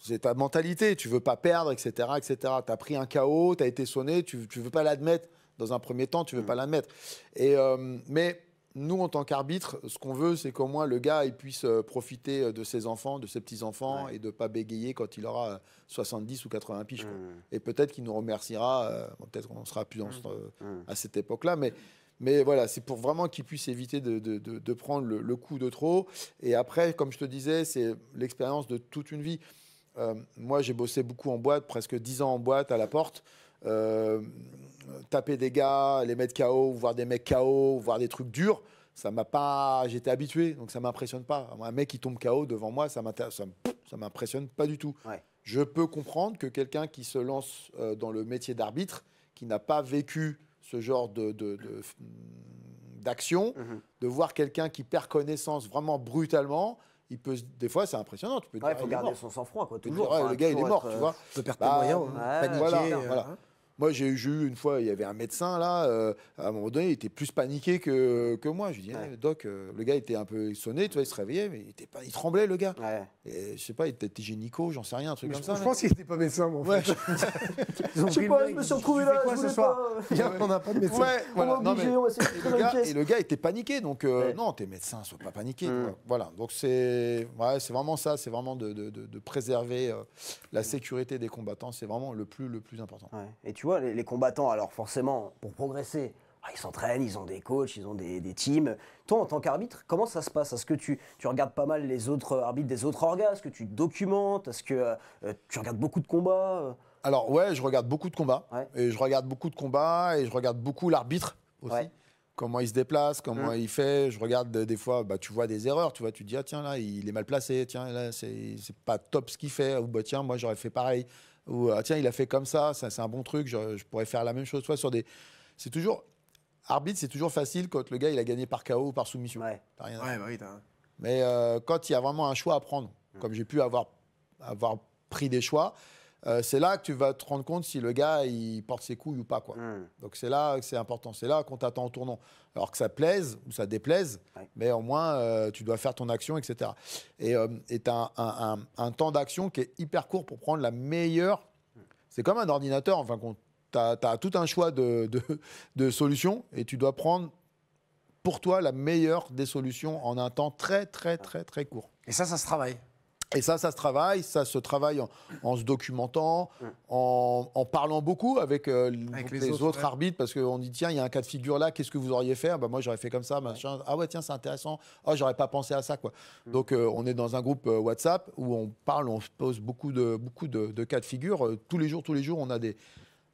C'est ta mentalité. Tu veux pas perdre, etc. etc. Tu as pris un chaos, tu as été sonné, tu, ne veux pas l'admettre. Dans un premier temps, tu veux mm. pas l'admettre. Et, euh, mais nous, en tant qu'arbitre, ce qu'on veut, c'est qu'au moins le gars il puisse euh, profiter euh, de ses enfants, de ses petits-enfants, et de ne pas bégayer quand il aura 70 euh, ou 80 piges. Mmh. Et peut-être qu'il nous remerciera, peut-être qu'on sera plus mmh. Mmh. à cette époque-là, mais... Mais voilà, c'est pour vraiment qu'il puisse éviter de, prendre le, coup de trop. Et après, comme je te disais, c'est l'expérience de toute une vie. moi, j'ai bossé beaucoup en boîte, presque 10 ans en boîte à la porte. Euh, taper des gars, les mettre KO, voir des mecs KO, voir des trucs durs, ça m'a pas. J'étais habitué, donc ça m'impressionne pas. Un mec qui tombe KO devant moi, ça ça m'impressionne pas du tout. Je peux comprendre que quelqu'un qui se lance euh, dans le métier d'arbitre, qui n'a pas vécu ce genre de, d'action, mhm. de, voir quelqu'un qui perd connaissance vraiment brutalement, il peut des fois c'est impressionnant tu peux regarder ah, son sang froid quoi toujours, le gars il est mort tu euh, vois peut perdre bah, hein, paniquer, voilà. Hein. Moi, j'ai eu une fois, il y avait un médecin là, euh, à un moment donné, il était plus paniqué que, que moi. Je lui dis, eh, doc, euh, le gars était un peu sonné, tu vois, il se réveillait, mais il, tremblait, le gars. Je Et, je sais pas, il était gynéco, j'en sais rien, un truc comme ça. Je pense qu'il n'était pas médecin, mon frère. je sais pas, je me suis retrouvé là. je ce soir pas... Euh, on n'a pas de médecin. Voilà. On, obligé, non, mais... et, le gars, et, le gars, était paniqué, donc non, t'es médecin, sois pas paniqué. Mm. Voilà, donc c'est c'est vraiment ça, c'est vraiment de, de, préserver la mm. sécurité des combattants, c'est vraiment le plus, le plus important les, combattants, alors forcément, pour progresser, ah, ils s'entraînent, ils ont des coachs, ils ont des, teams. Toi, en tant qu'arbitre, comment ça se passe Est-ce que tu, tu, regardes pas mal les autres euh, arbitres des autres orgas Est-ce que tu documentes Est-ce que euh, euh, tu regardes beaucoup de combats Alors, ouais, je regarde beaucoup de combats. Et je regarde beaucoup de combats et je regarde beaucoup l'arbitre aussi. Comment il se déplace, comment mmh. il fait. Je regarde des fois, bah, tu vois des erreurs, tu vois, tu dis, ah, tiens, là, il est mal placé, tiens, là, c'est pas top ce qu'il fait, ou bah, tiens, moi, j'aurais fait pareil ou ah, tiens, il a fait comme ça, c'est un bon truc, je, pourrais faire la même chose. Soit sur des. C'est toujours. Arbitre, c'est toujours facile quand le gars, il a gagné par chaos ou par soumission. Bah Mais euh, quand il y a vraiment un choix à prendre, mm. comme j'ai pu avoir pris des choix, euh, c'est là que tu vas te rendre compte si le gars il porte ses couilles ou pas quoi. Hmm. Donc c'est là que c'est important, c'est là qu'on t'attend au tournant. Alors que ça plaise ou ça déplaise, mais au moins euh, tu dois faire ton action, etc. Et tu euh, as un, temps d'action qui est hyper court pour prendre la meilleure. C'est comme un ordinateur, enfin, tu as, tout un choix de, de, de solutions et tu dois prendre pour toi la meilleure des solutions en un temps très très très très court. Et ça, ça se travaille. Et ça, ça se travaille, ça se travaille en, se documentant, en, parlant beaucoup avec, euh, les, autres, arbitres, parce qu'on dit tiens, il y a un cas de figure là, qu'est-ce que vous auriez fait ah, bah, Moi, j'aurais fait comme ça, machin. Ah ouais, tiens, c'est intéressant. oh, j'aurais pas pensé à ça, quoi. Mm. Donc, euh, on est dans un groupe euh, WhatsApp où on parle, on se pose beaucoup de, beaucoup de cas de figure. tous les jours, tous les jours, on a des,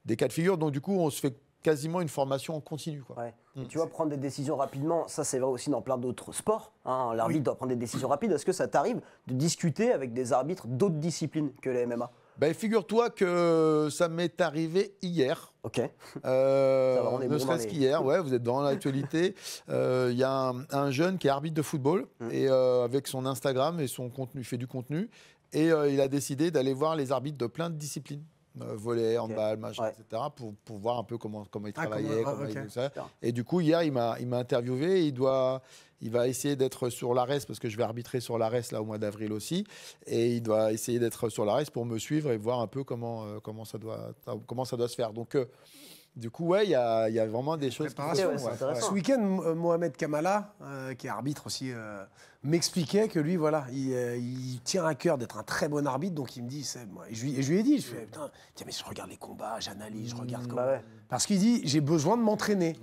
des cas de figure. Donc, du coup, on se fait quasiment une formation en continu. Mm. Tu vas prendre des décisions rapidement, ça c'est vrai aussi dans plein d'autres sports. Hein. L'arbitre doit prendre des décisions rapides. Est-ce que ça t'arrive de discuter avec des arbitres d'autres disciplines que les MMA ben, Figure-toi que ça m'est arrivé hier. Ok. Euh, ne serait-ce qu'hier, ouais, vous êtes dans l'actualité. Il euh, y a un, jeune qui est arbitre de football mm. et euh, avec son Instagram et son contenu, il fait du contenu. Et il a décidé d'aller voir les arbitres de plein de disciplines. Euh, voler, handball, machin, etc., pour, pour, voir un peu comment, comment il ah, travaillait. Ah, et du coup, hier, il m'a interviewé. Il, doit, il va essayer d'être sur l'ARES, parce que je vais arbitrer sur l'ARES là au mois d'avril aussi. Et il doit essayer d'être sur l'ARES pour me suivre et voir un peu comment, euh, comment, ça, doit, comment ça doit se faire. Donc. Euh, du coup, ouais, il y, a, vraiment des choses. Ce week-end, euh, Mohamed Kamala, euh, qui est arbitre aussi, euh, m'expliquait que lui, voilà, il, tient à cœur d'être un très bon arbitre, donc il me dit, moi. Et je, lui, ai dit, je fais, mm. tiens, mais je regarde les combats, j'analyse, je mm, regarde bah comment. Parce qu'il dit, j'ai besoin de m'entraîner.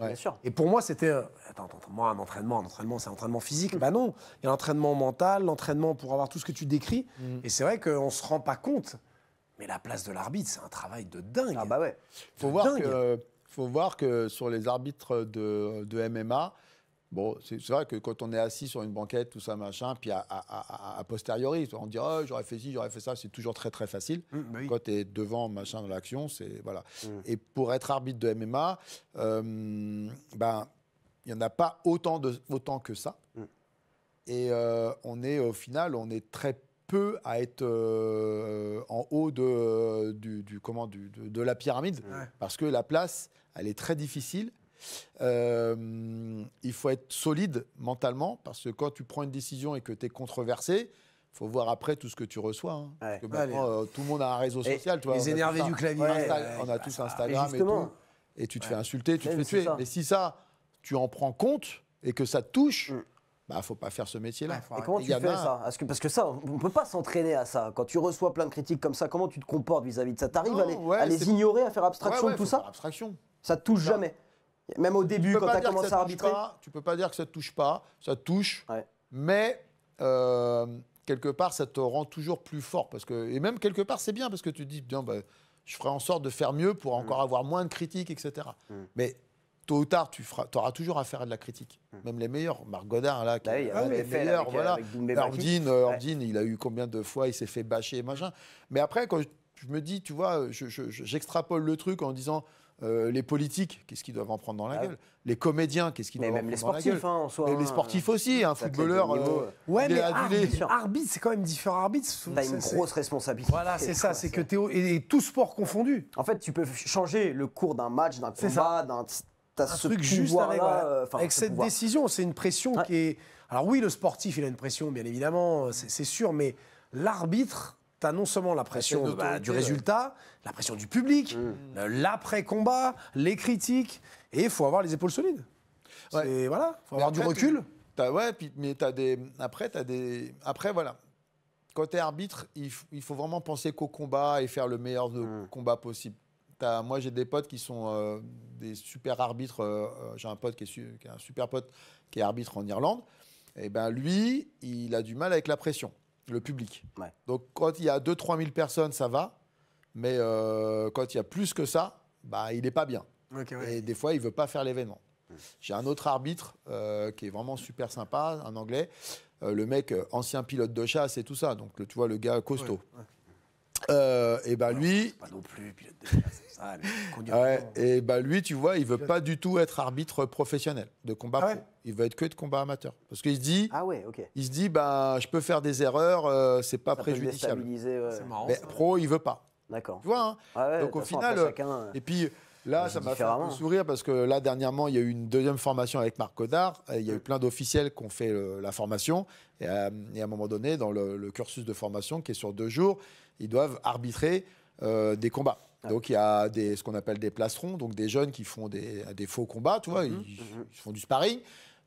Et pour moi, c'était, attends, attends, moi, un entraînement, un entraînement, c'est un entraînement physique. Ben non, il y a l'entraînement mental, l'entraînement pour avoir tout ce que tu décris. Mm. Et c'est vrai qu'on se rend pas compte. Mais la place de l'arbitre, c'est un travail de dingue. Ah bah ouais. Faut voir, que, faut voir que sur les arbitres de, de MMA, Bon, c'est vrai que quand on est assis sur une banquette, tout ça, machin, puis à, à, à, posteriori, on dit oh, j'aurais fait ci, j'aurais fait ça, c'est toujours très très facile. Mmh, bah quand tu es devant, machin, dans l'action, c'est. Voilà. Mmh. Et pour être arbitre de MMA, euh, ben, il n'y en a pas autant, de, autant que ça. Mmh. Et euh, on est, au final, on est très peu à être euh, en haut de, euh, du, comment, de, la pyramide, parce que la place, elle est très difficile. Euh, il faut être solide mentalement, parce que quand tu prends une décision et que tu es controversé, faut voir après tout ce que tu reçois. Hein. tout le monde a un réseau social. tu vois, les énervés du clavier. on a tous ah, Instagram et, et, tout. Et tu te fais insulter, tu te fais tuer. Mais si ça, tu en prends compte et que ça te touche, mm bah, faut pas faire ce métier-là. comment tu fais ça Parce que, parce que ça, on peut pas s'entraîner à ça. Quand tu reçois plein de critiques comme ça, comment tu te comportes vis-à-vis de ça T'arrives à les, à les ignorer, à faire abstraction de tout ça Abstraction. Ça touche jamais. Même au début, quand tu as commencé à arbitrer. tu peux pas dire que ça te touche pas, ça touche, mais euh, quelque part, ça te rend toujours plus fort. Parce que, et même quelque part, c'est bien, parce que tu te dis, bien, bah, je ferai en sorte de faire mieux pour encore mm. avoir moins de critiques, etc. Mm. Mais tôt ou tard, tu feras, auras toujours affaire à de la critique. Hmm. Même les meilleurs. Marc Godard, là, qui bah est ah meilleur. Euh, euh, Ordine, il a eu combien de fois, il s'est fait bâcher, machin. Mais après, quand je, me dis, tu vois, j'extrapole le truc en disant. Euh, les politiques, qu'est-ce qu'ils doivent en prendre dans la ah gueule Les comédiens, qu'est-ce qu'ils doivent en prendre dans la gueule hein, même les hein. sportifs aussi, un hein, footballeur. ouais, mais arbitre, arbitre c'est quand même différent. Arbitre, t'as une grosse responsabilité. Voilà, c'est ça, c'est que Théo et, et tout sport confondu. En fait, tu peux changer le cours d'un match, d'un combat, d'un truc juste avec, euh, cette décision. C'est une pression qui est. Alors oui, le sportif, il a une pression, bien évidemment, c'est sûr, mais l'arbitre, tu as non seulement la pression bah, du euh, résultat, la pression du public, hmm. euh, l'après-combat, les critiques, et il faut avoir les épaules solides. C'est Voilà, il faut avoir du recul. ouais, mais as des, après, as des, après, voilà. Quand tu arbitre, il, faut vraiment penser qu'au combat et faire le meilleur de hmm. combat possible moi, j'ai des potes qui sont euh, des super arbitres. Euh, euh, j'ai un pote qui est, un super pote qui est arbitre en Irlande. Et eh ben lui, il a du mal avec la pression, le public. Donc quand il y a 2-3 000 personnes, ça va. Mais quand il y a plus que ça, bah, il n'est pas bien. Et des fois, il veut pas faire l'événement. Hmm. J'ai un autre arbitre qui est vraiment super sympa, un anglais. le mec, ancien pilote de chasse et tout ça. Donc, tu vois, le gars costaud. Euh, et ben lui. non plus, pilote de et ben lui, tu vois, il veut pas du tout être arbitre professionnel de combat ah Il veut être que de combat amateur. Parce qu'il se dit. Ah ouais, ok. Il se dit, bah, je peux faire des erreurs, euh, c'est pas préjudiciable. mais pro, il veut pas. D'accord. Tu vois, hein. ah Donc au final. Euh, et puis. Là, ça m'a fait un sourire parce que là, dernièrement, il y a eu une deuxième formation avec Marc Codard. Il y a eu mm. plein d'officiels qui ont fait la formation. Et à, un moment donné, dans le, le, cursus de formation qui est sur deux jours, ils doivent arbitrer euh, des combats. Ah. Donc il y a des, ce qu'on appelle des plastrons, donc des jeunes qui font des, des faux combats, tu vois, mhm. Mhm. ils, font du sparring,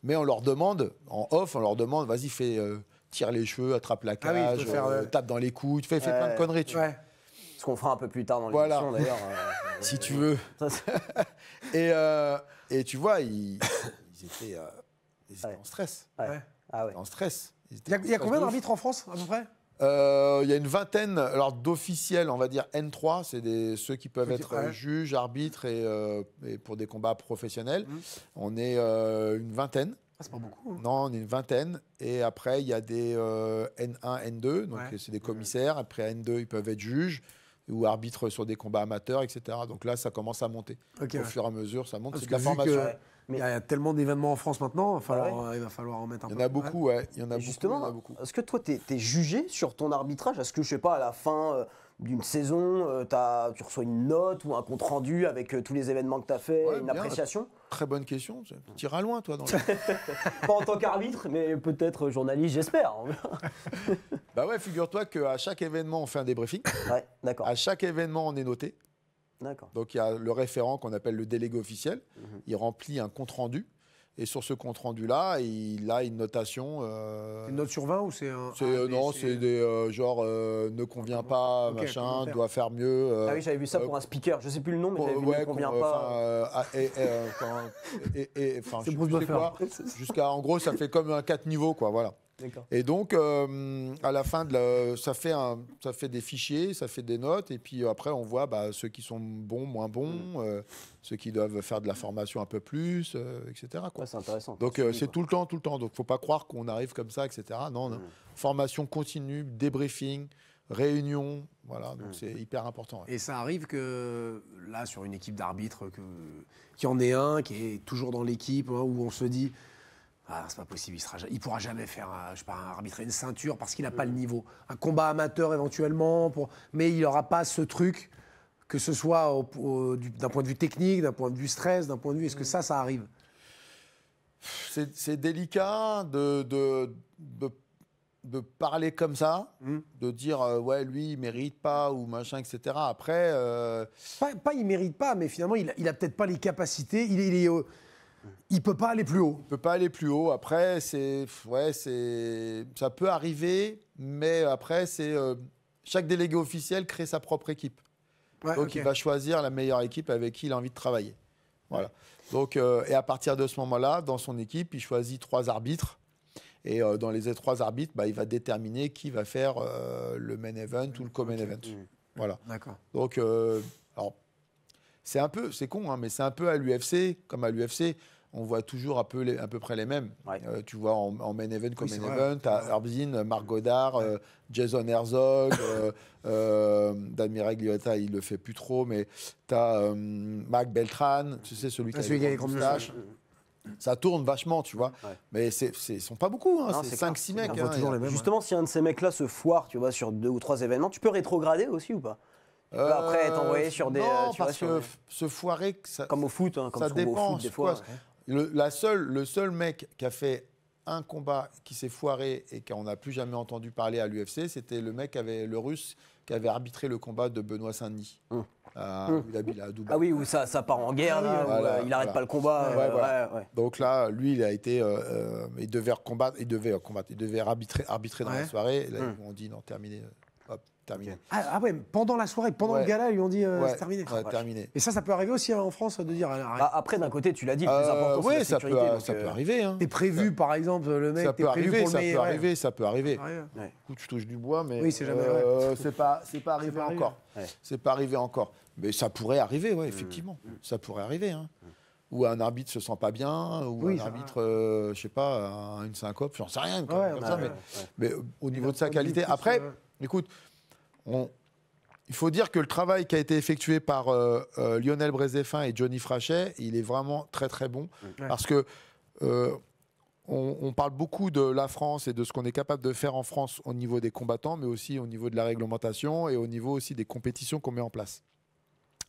mais on leur demande, en off, on leur demande, vas-y, fais, euh, tire les cheveux, attrape la ah cage, euh, tape dans les couilles, fais, fais plein de conneries. Tu vois. Ce qu'on fera un peu plus tard dans l'émission voilà. d'ailleurs. si tu veux. et, et, tu vois, ils, étaient, en stress. Ah en stress. Il y a combien d'arbitres en France à peu près euh, il y a une vingtaine alors d'officiels, on va dire N3, c'est ceux qui peuvent être euh, juges, arbitres euh, et, pour des combats professionnels. Mmh. On est une vingtaine. Ah, c'est pas beaucoup. Hein. Non, on est une vingtaine. Et après, il y a des N1, N2, donc c'est des commissaires. Après N2, ils peuvent être juges ou arbitre sur des combats amateurs, etc. Donc là, ça commence à monter. Au fur et à mesure, ça monte. C'est de la formation. mais... Il y a tellement d'événements en France maintenant, il va ah falloir, euh, il en mettre un il y En a beaucoup, ouais. Il y en a beaucoup, Justement, Est-ce que toi, tu es, jugé sur ton arbitrage Est-ce que, je sais pas, à la fin. Euh, d'une saison, euh, tu reçois une note ou un compte rendu avec euh, tous les événements que tu as fait, une appréciation Très bonne question. Tu iras loin, toi. Dans Pas en tant qu'arbitre, mais peut-être journaliste, j'espère. Hein. bah ouais, figure-toi qu'à chaque événement, on fait un débriefing. Ouais, d'accord. À chaque événement, on est noté. D'accord. Donc il y a le référent qu'on appelle le délégué officiel. Mhm. Il remplit un compte rendu. Et sur ce compte rendu-là, il a une notation. Euh, une note sur 20 ou c'est un. Euh, non, c'est des euh, genre ne convient ah pas, machin, doit faire mieux. ah oui, j'avais vu ça pour un speaker, je sais plus le nom, mais j'avais vu ne convient pas. et, enfin, je sais Jusqu'à, en gros, ça fait comme un 4 niveaux, quoi, voilà. Et donc, euh, à la fin, de ça, fait ça fait des fichiers, ça fait des notes, et puis après, on voit bah, ceux qui sont bons, moins bons, mm. euh, ceux qui doivent faire de la formation un peu plus, euh, etc. Ah, donc, c'est tout le temps, tout le temps. Donc, faut pas croire qu'on arrive comme ça, etc. Non, non. Mm. formation continue, débriefing réunion. Voilà, donc mm. c'est hyper important. Et ça arrive que, là, sur une équipe d'arbitres, qu'il y en ait un qui est toujours dans l'équipe, hein, où on se dit, ah, c'est pas possible, il, sera, pourra jamais faire, je arbitrer une ceinture parce qu'il n'a pas le niveau. Un combat amateur éventuellement, mais il n'aura pas ce truc, que ce soit d'un point de vue technique, d'un point de vue stress, d'un point de vue. Est-ce que ça, ça arrive C'est délicat de, parler comme ça, hmm. de dire euh, ouais, lui, il mérite pas ou machin, etc. Après. Euh, pas, il mérite pas, mais finalement, il, n'a peut-être pas les capacités. Il, il est. Il peut pas aller plus haut. Il peut pas aller plus haut. Après, c'est ouais, ça peut arriver, mais après c'est euh, chaque délégué officiel crée sa propre équipe. Donc il va choisir la meilleure équipe avec qui il a envie de travailler. Voilà. Donc euh, et à partir de ce moment-là, dans son équipe, il choisit trois arbitres. Et euh, dans les trois arbitres, bah, il va déterminer qui va faire le main event ou le co-main event. Mmh. Voilà. D'accord. Donc c'est un peu, c'est con, hein, mais c'est un peu à l'UFC, comme à l'UFC, on voit toujours à peu, près les mêmes. Euh, tu vois, en, en, main event comme main event, t'as Herbzin, Marc Godard, euh, Jason Herzog, euh, euh Damirai il le fait plus trop, mais tu as Mac Beltran, tu sais, celui qui a, qui a les moustaches. Ça tourne vachement, tu vois. Mais ce ne sont pas beaucoup, hein, c'est 5-6 mecs. Hein, justement, si un de ces mecs-là se foire, tu vois, sur deux ou trois événements, tu peux rétrograder aussi ou pas après être envoyé sur des. Non, tu parce que se foirer. Ça, comme au foot, hein, comme dépend. Au foot, des fois, le, la seule, le seul mec qui a fait un combat qui s'est foiré et qu'on n'a plus jamais entendu parler à l'UFC, c'était le mec, avait, le russe, qui avait arbitré le combat de Benoît Saint-Denis. Mmh. Mmh. À, Dubaï. Ah oui, où ça, ça part en guerre, ah euh, il n'arrête pas le combat. Euh, Donc là, lui, il a été, euh, il devait combattre, il devait combattre, il devait arbitrer, arbitrer dans la soirée. là, mmh. on dit non, terminé. Ah, ah, ouais, pendant la soirée, pendant le gala, ils lui ont dit euh, c'est ah, terminé. Et ça, ça peut arriver aussi hein, en France de dire. Ah, bah, après, d'un côté, tu l'as dit, le euh, c'est ça Peut, euh, ça peut arriver. Hein. T'es prévu, par exemple, le mec. Ça peut arriver, ça, peut arriver ça peut arriver. Coup, tu touches du bois, mais. Oui, c'est jamais. C'est pas, c'est pas arrivé encore. C'est pas arrivé encore. Mais ça pourrait arriver, ouais, mmh. effectivement. Mmh. Ça pourrait arriver. Hein. Mmh. Ou un arbitre se sent pas bien, ou un arbitre, je sais pas, une syncope, j'en sais rien, mais, au niveau de sa qualité. Après, écoute, il faut dire que le travail qui a été effectué par euh, euh, Lionel Brézéfin et Johnny Frachet, il est vraiment très très bon. Parce que euh, on, parle beaucoup de la France et de ce qu'on est capable de faire en France au niveau des combattants, mais aussi au niveau de la réglementation et au niveau aussi des compétitions qu'on met en place.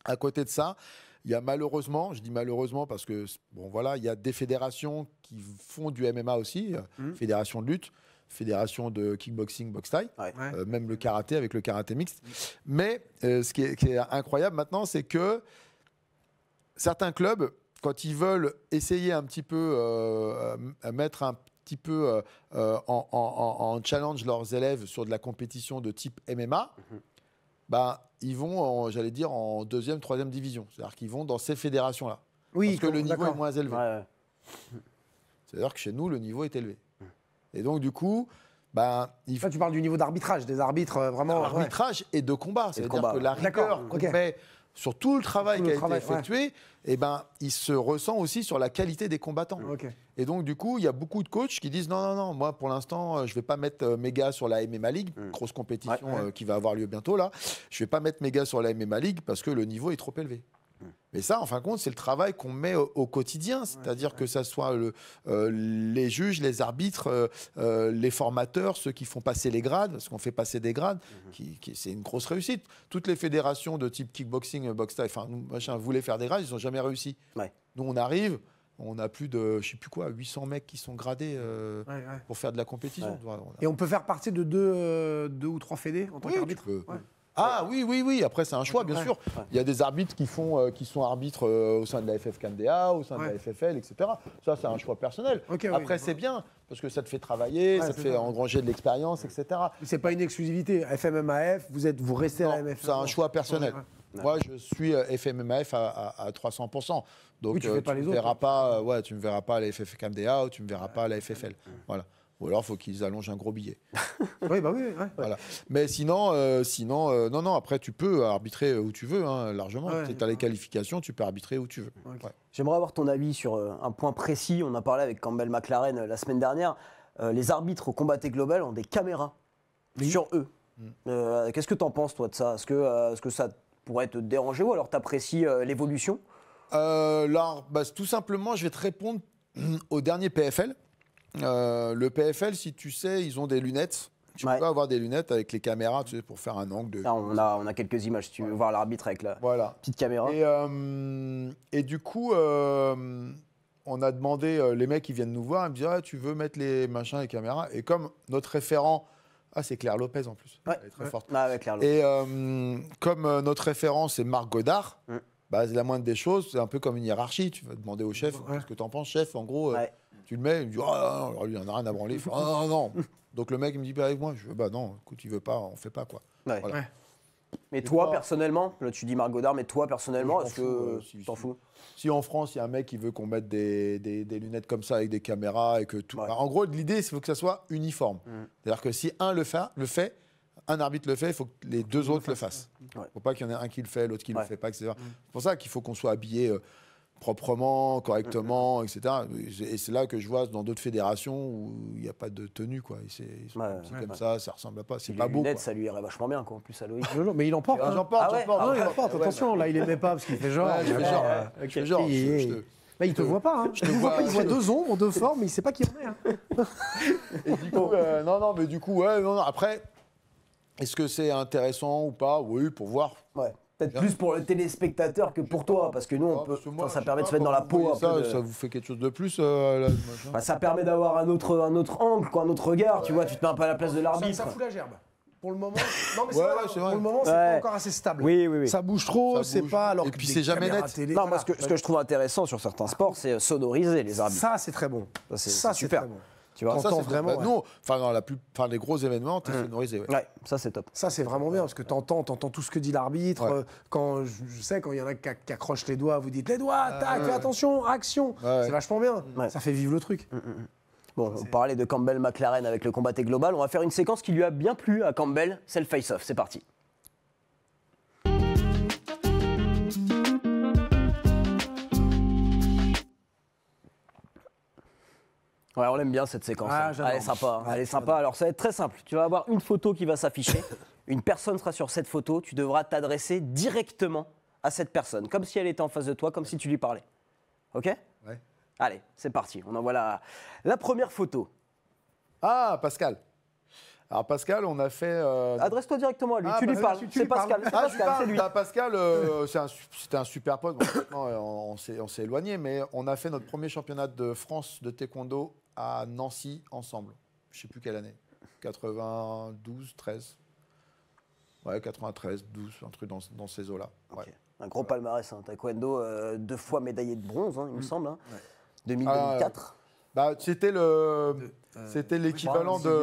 À côté de ça, il y a malheureusement, je dis malheureusement parce que bon voilà, il y a des fédérations qui font du MMA aussi, mmh. fédération de lutte, fédération de kickboxing, box thaï, euh, même le karaté avec le karaté mixte. Mais euh, ce qui est, incroyable maintenant, c'est que certains clubs, quand ils veulent essayer un petit peu, euh, mettre un petit peu en, challenge leurs élèves sur de la compétition de type MMA, mhm. bah, ben, ils vont, j'allais dire, en deuxième, troisième division. C'est-à-dire qu'ils vont dans ces fédérations-là. Oui, parce que le niveau est moins élevé. C'est-à-dire que chez nous, le niveau est élevé. Et donc, du coup, ben, il tu parles du niveau d'arbitrage, des arbitres euh, vraiment. Arbitrage et de combat. C'est-à-dire que la rigueur sur tout le travail qui a été effectué, eh ben, il se ressent aussi sur la qualité des combattants. Et donc, du coup, il y a beaucoup de coachs qui disent non, non, non, moi, pour l'instant, euh, je ne euh, mm. vais pas mettre mes gars sur la MMA League, grosse compétition qui va avoir lieu bientôt là. Je ne vais pas mettre mes gars sur la MMA League parce que le niveau est trop élevé. Mais ça, en fin de compte, c'est le travail qu'on met au, quotidien, c'est-à-dire que ça soit le, euh, les juges, les arbitres, euh, euh, les formateurs, ceux qui font passer les grades, parce qu'on fait passer des grades, mhm. qui, c'est une grosse réussite. Toutes les fédérations de type kickboxing, boxe enfin, machin, voulaient faire des grades, ils n'ont jamais réussi. Nous, on arrive, on a plus de, je sais plus quoi, 800 mecs qui sont gradés pour faire de la compétition. Et on peut faire partie de deux, ou trois fédés en tant oui, qu'arbitre. Ah oui, oui, oui. Après, c'est un choix, bien sûr. Il y a des arbitres qui, font, euh, qui sont arbitres euh, au sein de la FF au sein de la FFL, etc. Ça, c'est un choix personnel. Après, c'est bien parce que ça te fait travailler, ça te fait engranger de l'expérience, etc. C'est pas une exclusivité. FMMAF, vous êtes, vous restez à la MFF. C'est un choix personnel. Moi, je suis FMMAF euh, à, 300%. Donc, tu, ne me verras pas, ouais, tu me verras pas à la FFKMDA ou tu me verras pas à la FFL. Voilà. Ou alors, il faut qu'ils allongent un gros billet. oui, bah oui. Voilà. Mais sinon, euh, sinon euh, non, non, après, tu peux arbitrer euh, où tu veux, hein, largement. tu as les qualifications, tu peux arbitrer où tu veux. J'aimerais avoir ton avis sur un point précis. On a parlé avec Campbell McLaren la semaine dernière. les arbitres au combat global ont des caméras sur eux. Mm. Qu'est-ce que tu en penses, toi, de ça Est-ce que, est -ce que ça pourrait te déranger ou alors tu apprécies l'évolution Là, bah, tout simplement, je vais te répondre au dernier PFL euh, le PFL, si tu sais, ils ont des lunettes. Tu peux avoir des lunettes avec les caméras tu sais, pour faire un angle de. Ah, on, a, on a quelques images, si tu veux voir l'arbitre avec la voilà. petite caméra. Et, euh, du coup, euh, on a demandé, les mecs qui viennent nous voir, ils me disent ah, Tu veux mettre les machins, les caméras Et comme notre référent. Ah, c'est Claire Lopez en plus. Elle est très forte. Ah et comme notre référent, c'est Marc Godard, mm. bah, la moindre des choses, c'est un peu comme une hiérarchie. Tu vas demander au chef Qu'est-ce que tu en penses, chef En gros. Tu le mets, il me dit Ah il en a rien à branler. Ah non, non. Donc le mec, il me dit Viens bah, avec moi. Je Bah non, écoute, il veut pas, on fait pas quoi. Mais toi, personnellement, là tu dis Margot Godard, mais toi, personnellement, est-ce que tu euh, t'en fous Si en France, il y a un mec qui veut qu'on mette des, lunettes comme ça avec des caméras et que tout. Bah, en gros, l'idée, c'est que ça soit uniforme. Mm. C'est-à-dire que si un le fait, le fait, un arbitre le fait, il faut que les deux autres le fassent. Il ne faut pas qu'il y en ait un qui le fait, l'autre qui ne le fait pas, etc. C'est pour ça qu'il faut qu'on soit habillé. Euh, proprement, correctement, mm-hmm. etc. Et c'est là que je vois dans d'autres fédérations où il n'y a pas de tenue, quoi. C'est comme ça, ça, ça ressemble pas. C'est pas beau. quoi. ça lui irait vachement bien, quoi. En plus, à Loïc. mais il en porte. Ah, j'en ah ah il en porte. Attention, là, il n'est pas parce qu'il fait genre. il ne hein. genre. il bah, te, voit pas. Hein. Je te vois, pas, il voit deux ombres, deux formes, mais il sait pas qui on est. Hein. Et euh, non, non, mais du coup, après, est-ce que c'est intéressant ou pas Oui, pour voir. Ouais plus pour le téléspectateur que pour toi, parce que nous, on ah, peut, ça permet de se mettre dans la peau. ça, vous fait quelque chose de plus euh, bah, Ça permet d'avoir un autre, un autre angle, quoi, un autre regard, tu vois, tu te mets un peu à la place de l'arbitre. Ça, fout la gerbe pour le moment. pour le moment, c'est pas encore assez stable. Oui, oui, oui. Ça bouge trop, c'est pas. Alors et puis c'est jamais net. Télé, non, ce, que, ce que, je trouve intéressant sur certains sports, c'est euh, sonoriser les arbitres. Ça, c'est très bon. Ça, c'est super. bon. Tu vois, ça, vraiment. non, enfin, la plus, enfin, les gros événements, t'es mm. sonorisé. Ouais. ça c'est top. Ça c'est vraiment bien parce que t'entends, entends tout ce que dit l'arbitre. Euh, quand je, sais, quand il y en a qui, accrochent les doigts, vous dites les doigts, ah, tac, attention, action. C'est vachement bien. Ça fait vivre le truc. Mm, mm, bon, on parlait de Campbell McLaren avec le combatté global. On va faire une séquence qui lui a bien plu à Campbell, c'est le face-off. C'est parti. Ouais, on aime bien cette séquence. Ah, hein. Elle est sympa. Hein. sympa. Alors, ça va être très simple. Tu vas avoir une photo qui va s'afficher. une personne sera sur cette photo. Tu devras t'adresser directement à cette personne, comme si elle était en face de toi, comme si tu lui parlais. OK Ouais. Allez, c'est parti. On envoie la, la première photo. Ah, Pascal. Alors Pascal, on a fait. Euh, Adresse-toi directement à lui. Ah, tu lui parles. C'est bah, Pascal. Euh, c'est Lui. Pascal, c'était un, super pote. on, on s'est éloigné, mais on a fait notre premier championnat de France de taekwondo à Nancy ensemble. Je sais plus quelle année. 92, 13. Ouais, 93, 12, un truc dans, ces eaux-là. Un gros palmarès. un hein. Taekwondo, euh, deux fois médaillé de bronze, hein, il me mm. semble. 2004. Hein. Ah, bah, c'était le. C'était euh, l'équivalent de.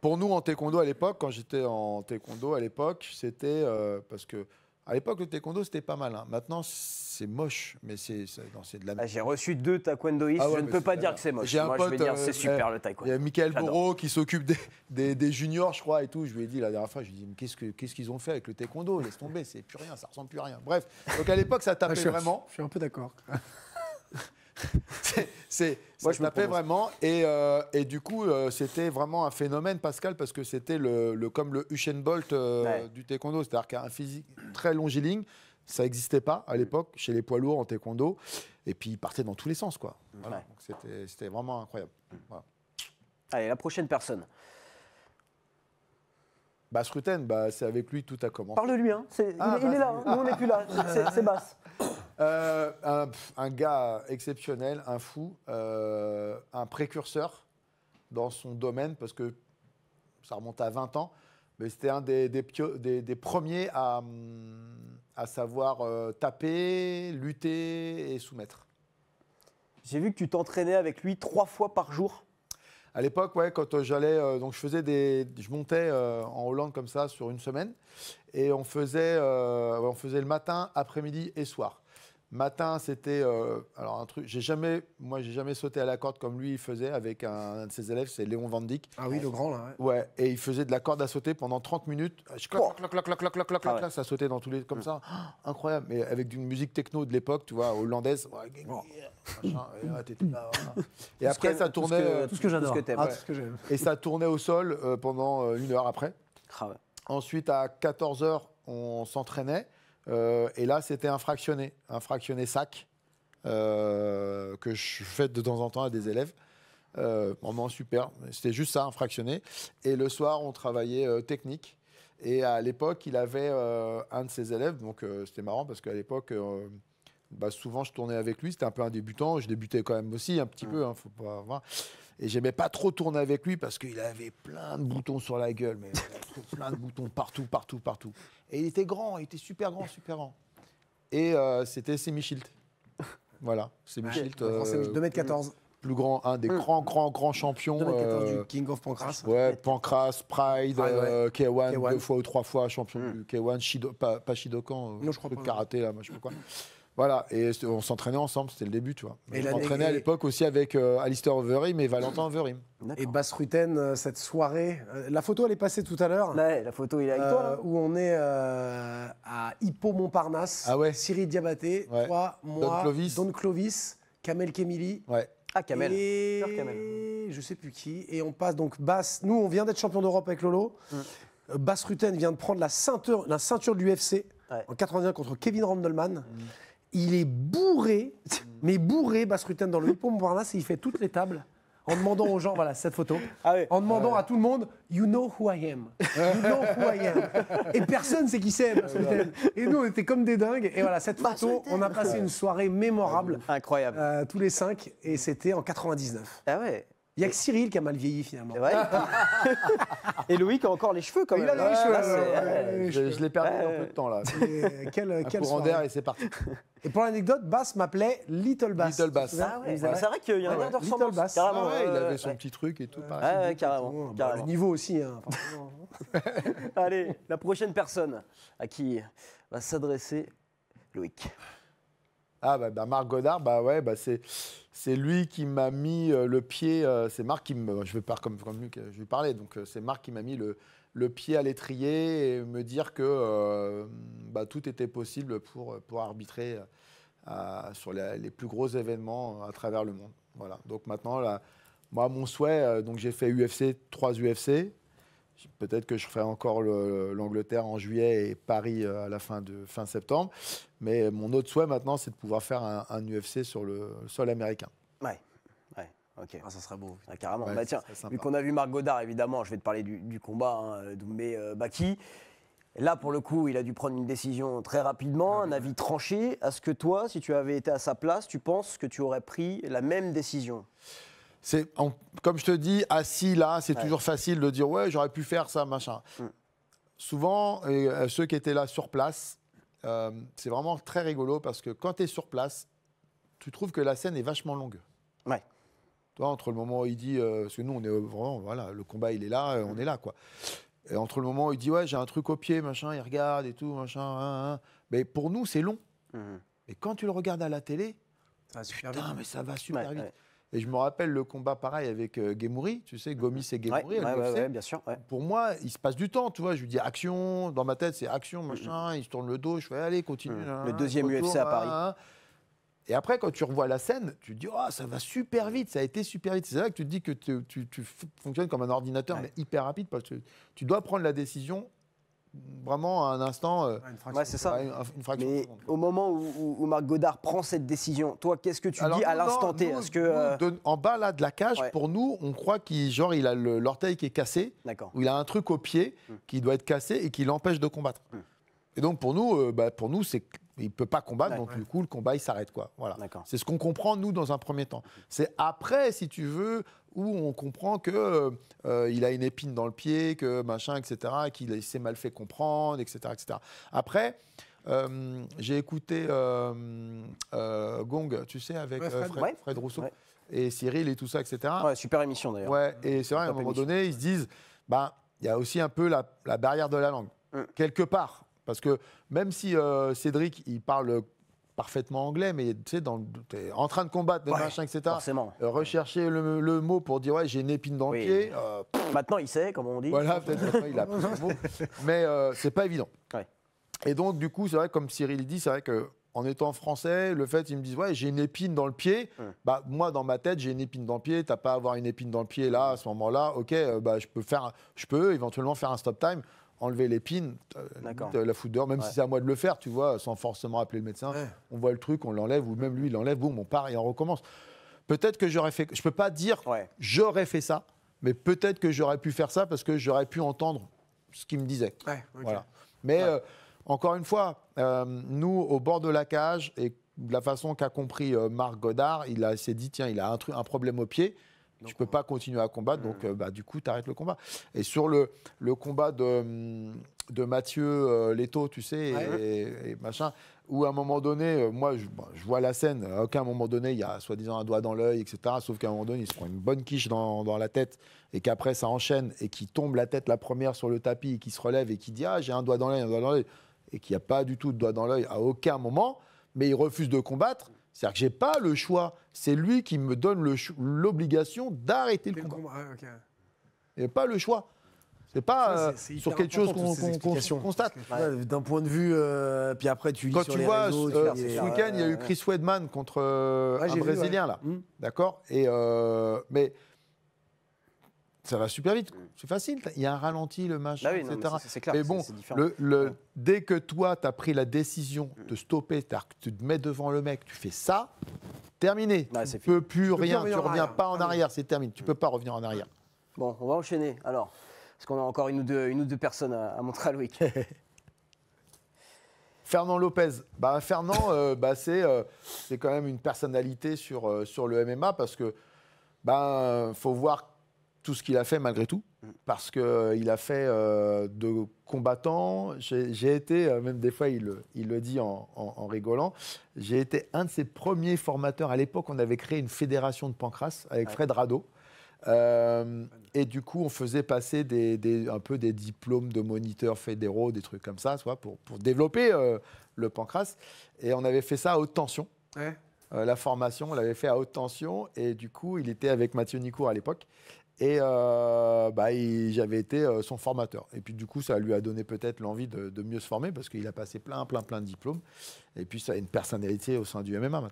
Pour nous en taekwondo à l'époque, quand j'étais en taekwondo à l'époque, c'était euh, parce que à l'époque, le taekwondo, c'était pas mal. Hein. Maintenant, c'est moche, mais c'est de la. Ah, j'ai reçu deux taekwondoïstes. Ah je ne peux pas dire que c'est moche. Moi, je vais dire euh, c'est super le taekwondo. Il y a Michael Bourreau qui s'occupe des, juniors, je crois, et tout. Je lui ai dit la dernière fois, je lui ai dit, mais qu'est-ce qu'ils ont fait avec le taekwondo Laisse tomber, c'est plus rien, ça ressemble plus à rien. Bref, donc à l'époque, ça tapait ah, vraiment. Je suis un peu d'accord. c'est, je vraiment. Et, euh, et, du coup, euh, c'était vraiment un phénomène, Pascal, parce que c'était le, comme le Usain Bolt euh, du taekwondo. C'est-à-dire qu'un physique très longiligne. Ça n'existait pas à l'époque chez les poids lourds en taekwondo. Et puis, il partait dans tous les sens. quoi. Voilà. c'était, vraiment incroyable. Allez, la prochaine personne. Bas Ruten bah, c'est avec lui tout a commencé. Parle-lui, hein. Ah, il, est là, hein. nous on est plus là, c'est Bas Euh, un, gars exceptionnel, un fou, euh, un précurseur dans son domaine, parce que ça remonte à 20 ans, mais c'était un des, des, premiers à, mm, à savoir euh, taper, lutter et soumettre. J'ai vu que tu t'entraînais avec lui trois fois par jour. À l'époque, ouais, quand j'allais, donc je faisais des, je montais en Hollande comme ça sur une semaine, et on faisait, on faisait le matin, après-midi et soir. Matin, c'était euh, alors un truc. J'ai jamais, moi, j'ai jamais sauté à la corde comme lui il faisait avec un, de ses élèves, c'est Léon Van Dyck. Ah oui, le grand là. Ouais. ouais. Et il faisait de la corde à sauter pendant 30 minutes. Ah, je clac, clac, clac, clac, clac, clac, clac, ah ça sautait dans tous les comme mm. ça, ah, incroyable. Mais avec une musique techno de l'époque, tu vois, hollandaise. et, après, ça tournait. Euh, tout ce que, tout ce que ah, et ça tournait au sol euh, pendant une heure après. Ensuite, à 14 h on s'entraînait. Euh, et là, c'était un fractionné, un fractionné sac euh, que je fais de temps en temps à des élèves. Euh, moment super, c'était juste ça, un fractionné. Et le soir, on travaillait euh, technique. Et à l'époque, il avait un de ses élèves, donc c'était marrant parce qu'à l'époque, bah, souvent je tournais avec lui, c'était un peu un débutant, je débutais quand même aussi un petit peu, hein, faut pas et j'aimais pas trop tourner avec lui parce qu'il avait plein de boutons sur la gueule, mais plein de boutons partout, partout, partout. Et il était grand, il était super grand, super grand. Et c'était euh, c'était Semichilt. Voilà, Semichilt. Euh, 2m14. Plus, grand, un des hum. grands, grands, grands champions. 2 du euh, King of Pancras. Ouais, Pancras, Pride, euh, K1, deux fois ou trois fois champion hum. du K1, pas, pas Shidokan, non, je crois pas, karaté, là, je sais pas quoi. Voilà, et on s'entraînait ensemble, c'était le début, tu vois. on s'entraînait à l'époque aussi avec euh, Alistair Overeem et Valentin Overeem. Et Bass Rutten, euh, cette soirée, euh, la photo elle est passée tout à l'heure. Ouais, la photo il est avec toi. Où on est à Hippo-Montparnasse, ah ouais. Cyril Diabaté, toi, moi, Don Clovis, Kamel Kemili. Ouais. Ah, Kamel. Et... Je sais plus qui. Et on passe donc Bass. Nous, on vient d'être champion d'Europe avec Lolo. Mm. Bass Ruten vient de prendre la ceinture, la ceinture de l'UFC en 81 contre Kevin Randleman. Mm il est bourré, mm. mais bourré, Rutten dans le pont Montparnasse, et il fait toutes les tables en demandant aux gens, voilà cette photo, ah en demandant ah à tout le monde, you know who I am, you know who I am. Et personne sait qui c'est. Et nous, on était comme des dingues. Et voilà, cette photo, on a passé une soirée mémorable. Incroyable. Euh, tous les cinq, et c'était en 99. Ah ouais. Il n'y a que Cyril qui a mal vieilli finalement. Ouais. et Loïc a encore les cheveux quand même. Il a les hein. cheveux. Là, ah, ouais, ah, les je, je l'ai perdu ouais. un peu de temps là. Et euh, quel, un quel courant d'air et c'est parti. Et pour l'anecdote, Bass m'appelait Little Bass. Little Bass. Ah ouais, C'est vrai qu'il y a un ah de ressemblance. Bass. Carrément, ah il avait son petit truc et tout. Pareil, carrément, tout. Bah, carrément. le niveau aussi. Hein, Allez, la prochaine personne à qui va s'adresser Loïc. Ah bah, bah Marc Godard, bah ouais, bah c'est c'est lui qui m'a mis euh, le pied. Euh, c'est Marc qui me. Je pas comme, je lui parlais. Donc euh, c'est Marc qui m'a mis le, pied à l'étrier et me dire que bah, tout était possible pour, arbitrer sur les, plus gros événements à travers le monde. Voilà. Donc maintenant, là, moi, mon souhait, donc j'ai fait UFC, 3 UFC. Peut-être que je ferai encore l'Angleterre en juillet et Paris euh, à la fin de fin septembre. Mais mon autre souhait maintenant, c'est de pouvoir faire un, UFC sur le sol américain. Ouais. ouais ok. Ah, ça serait beau. Ah, carrément. Bah, vu qu'on a vu Marc Godard, évidemment, je vais te parler du, combat hein, d'Oumé euh, Baki. Là, pour le coup, il a dû prendre une décision très rapidement, un avis tranché. Est-ce que toi, si tu avais été à sa place, tu penses que tu aurais pris la même décision c'est comme je te dis, assis là, c'est toujours facile de dire ouais, j'aurais pu faire ça, machin. Mm. Souvent, euh, ceux qui étaient là sur place, euh, c'est vraiment très rigolo parce que quand tu es sur place, tu trouves que la scène est vachement longue. Ouais. Toi, entre le moment où il dit, euh, parce que nous, on est vraiment, voilà, le combat, il est là, on est là, quoi. Et entre le moment où il dit, ouais, j'ai un truc au pied, machin, il regarde et tout, machin, hein, hein, hein. mais pour nous, c'est long. Mm-hmm. Mais quand tu le regardes à la télé, ça va super Putain, mais ça va super vite. Et je me rappelle le combat pareil avec euh, tu sais, Gomis et Guémouri. bien sûr. Pour moi, il se passe du temps, tu vois. Je lui dis action, dans ma tête, c'est action, mm, mm. machin. Il se tourne le dos, je fais allez, continue. Mm. le deuxième UFC à Paris. Et après, quand tu revois la scène, tu te dis, oh, ça va super vite, ça a été super vite. C'est là que tu te dis que tu, tu fonctionnes comme un ordinateur, mais hyper rapide, parce que tu dois prendre la décision vraiment à un instant. Euh, c'est ça. Mais au moment où, Marc Godard prend cette décision, toi, qu'est-ce que tu dis à l'instant T que, euh, En bas là de la cage, pour nous, on croit qu'il genre il a l'orteil qui est cassé, ou il a un truc au pied hmm. qui doit être cassé et qui l'empêche de combattre. Hmm. Et donc pour nous, il euh, bah, pour nous, c'est il peut pas combattre, donc du coup le combat il s'arrête quoi. Voilà. C'est ce qu'on comprend nous dans un premier temps. Hmm. C'est après, si tu veux, où on comprend que euh, il a une épine dans le pied, que machin, etc., qu'il s'est mal fait comprendre, etc., etc. Après, euh, j'ai écouté euh, Gong, tu sais, avec Fred, Rousseau et Cyril et tout ça, etc. super émission d'ailleurs. Ouais, et c'est vrai, à un moment donné, ils se disent, bah, il y a aussi un peu la, barrière de la langue, mm. quelque part. Parce que même si Cédric, il parle parfaitement anglais, mais tu sais, es en train de combattre, des machins, etc. Euh, rechercher le, mot pour dire, ouais, j'ai une épine dans le pied. Euh, maintenant, il sait, comme on dit. Voilà, peut-être il a plus Mais ce euh, c'est pas évident. Et donc, du coup, c'est vrai, comme Cyril dit, c'est vrai que. En étant français, le fait qu'ils me disent ouais j'ai une épine dans le pied, hum. bah moi dans ma tête j'ai une épine dans le pied, t'as pas à avoir une épine dans le pied là à ce moment-là, ok bah je peux faire, je peux éventuellement faire un stop time, enlever l'épine, euh, euh, la foudre même si c'est à moi de le faire, tu vois, sans forcément appeler le médecin. On voit le truc, on l'enlève, ou même lui, il l'enlève, boum, on part et on recommence. Peut-être que j'aurais fait. Je peux pas dire j'aurais fait ça, mais peut-être que j'aurais pu faire ça parce que j'aurais pu entendre ce qu'il me disait. Voilà. Mais euh, encore une fois, nous, au bord de la cage, et de la façon qu'a compris Marc Godard, il s'est dit tiens, il a un, un problème au pied. Tu ne peux pas continuer à combattre, donc mmh. euh, bah, du coup, tu arrêtes le combat. Et sur le, combat de, mmh, de Mathieu euh, Leto, tu sais, et, machin, où à un moment donné, euh, moi, bah, je, vois la scène, à aucun moment donné, il y a soi-disant un doigt dans l'œil, etc. Sauf qu'à un moment donné, il se prend une bonne quiche dans, la tête, et qu'après, ça enchaîne, et qui tombe la tête la première sur le tapis, et qui se relève, et qui dit Ah, j'ai un doigt dans l'œil, un doigt dans l'œil, et qu'il n'y a pas du tout de doigt dans l'œil à aucun moment, mais il refuse de combattre. C'est-à-dire que je n'ai pas le choix. C'est lui qui me donne l'obligation d'arrêter le, combat. Il ah, Okay. a pas le choix. C'est pas euh, sur quelque chose qu'on constate. D'un point de vue, euh, puis après tu lis Quand sur tu vois, ce euh, week-end, il y a eu Chris Wedman contre un Brésilien là, mmh. d'accord. Et mais ça va super vite. Mm. C'est facile. Il y a un ralenti, le match, bah etc. mais, bon, le, dès que toi, tu as pris la décision mm. de stopper, tu te mets devant le mec, tu fais ça, terminé. Bah, tu ne peux plus rien, tu ne reviens pas en ah arrière, c'est terminé. Tu ne peux mm. pas revenir en arrière. Bon, on va enchaîner. Alors, parce qu'on a encore une ou deux, une ou deux personnes à, montrer à Loïc. Fernand Lopez. Bah, Fernand, euh, bah, euh, c'est, quand même une personnalité sur, euh, sur le MMA parce que ben faut voir tout ce qu'il a fait malgré tout, mm. parce qu'il euh, il a fait euh, de combattant, j'ai été, euh, même des fois il, il le dit en, en, rigolant, j'ai été un de ses premiers formateurs. À l'époque, on avait créé une fédération de pancras avec Fred Rado. et du coup, on faisait passer des, des, un peu des diplômes de moniteurs fédéraux, des trucs comme ça, soit pour, pour développer le pancras. Et on avait fait ça à haute tension. la formation, on l'avait fait à haute tension. Et du coup, il était avec Mathieu Nicourt à l'époque. Et euh, bah, j'avais été euh, son formateur. Et puis du coup, ça lui a donné peut-être l'envie de, mieux se former parce qu'il a passé plein, plein, plein de diplômes. Et puis ça a une personnalité au sein du MMA maintenant.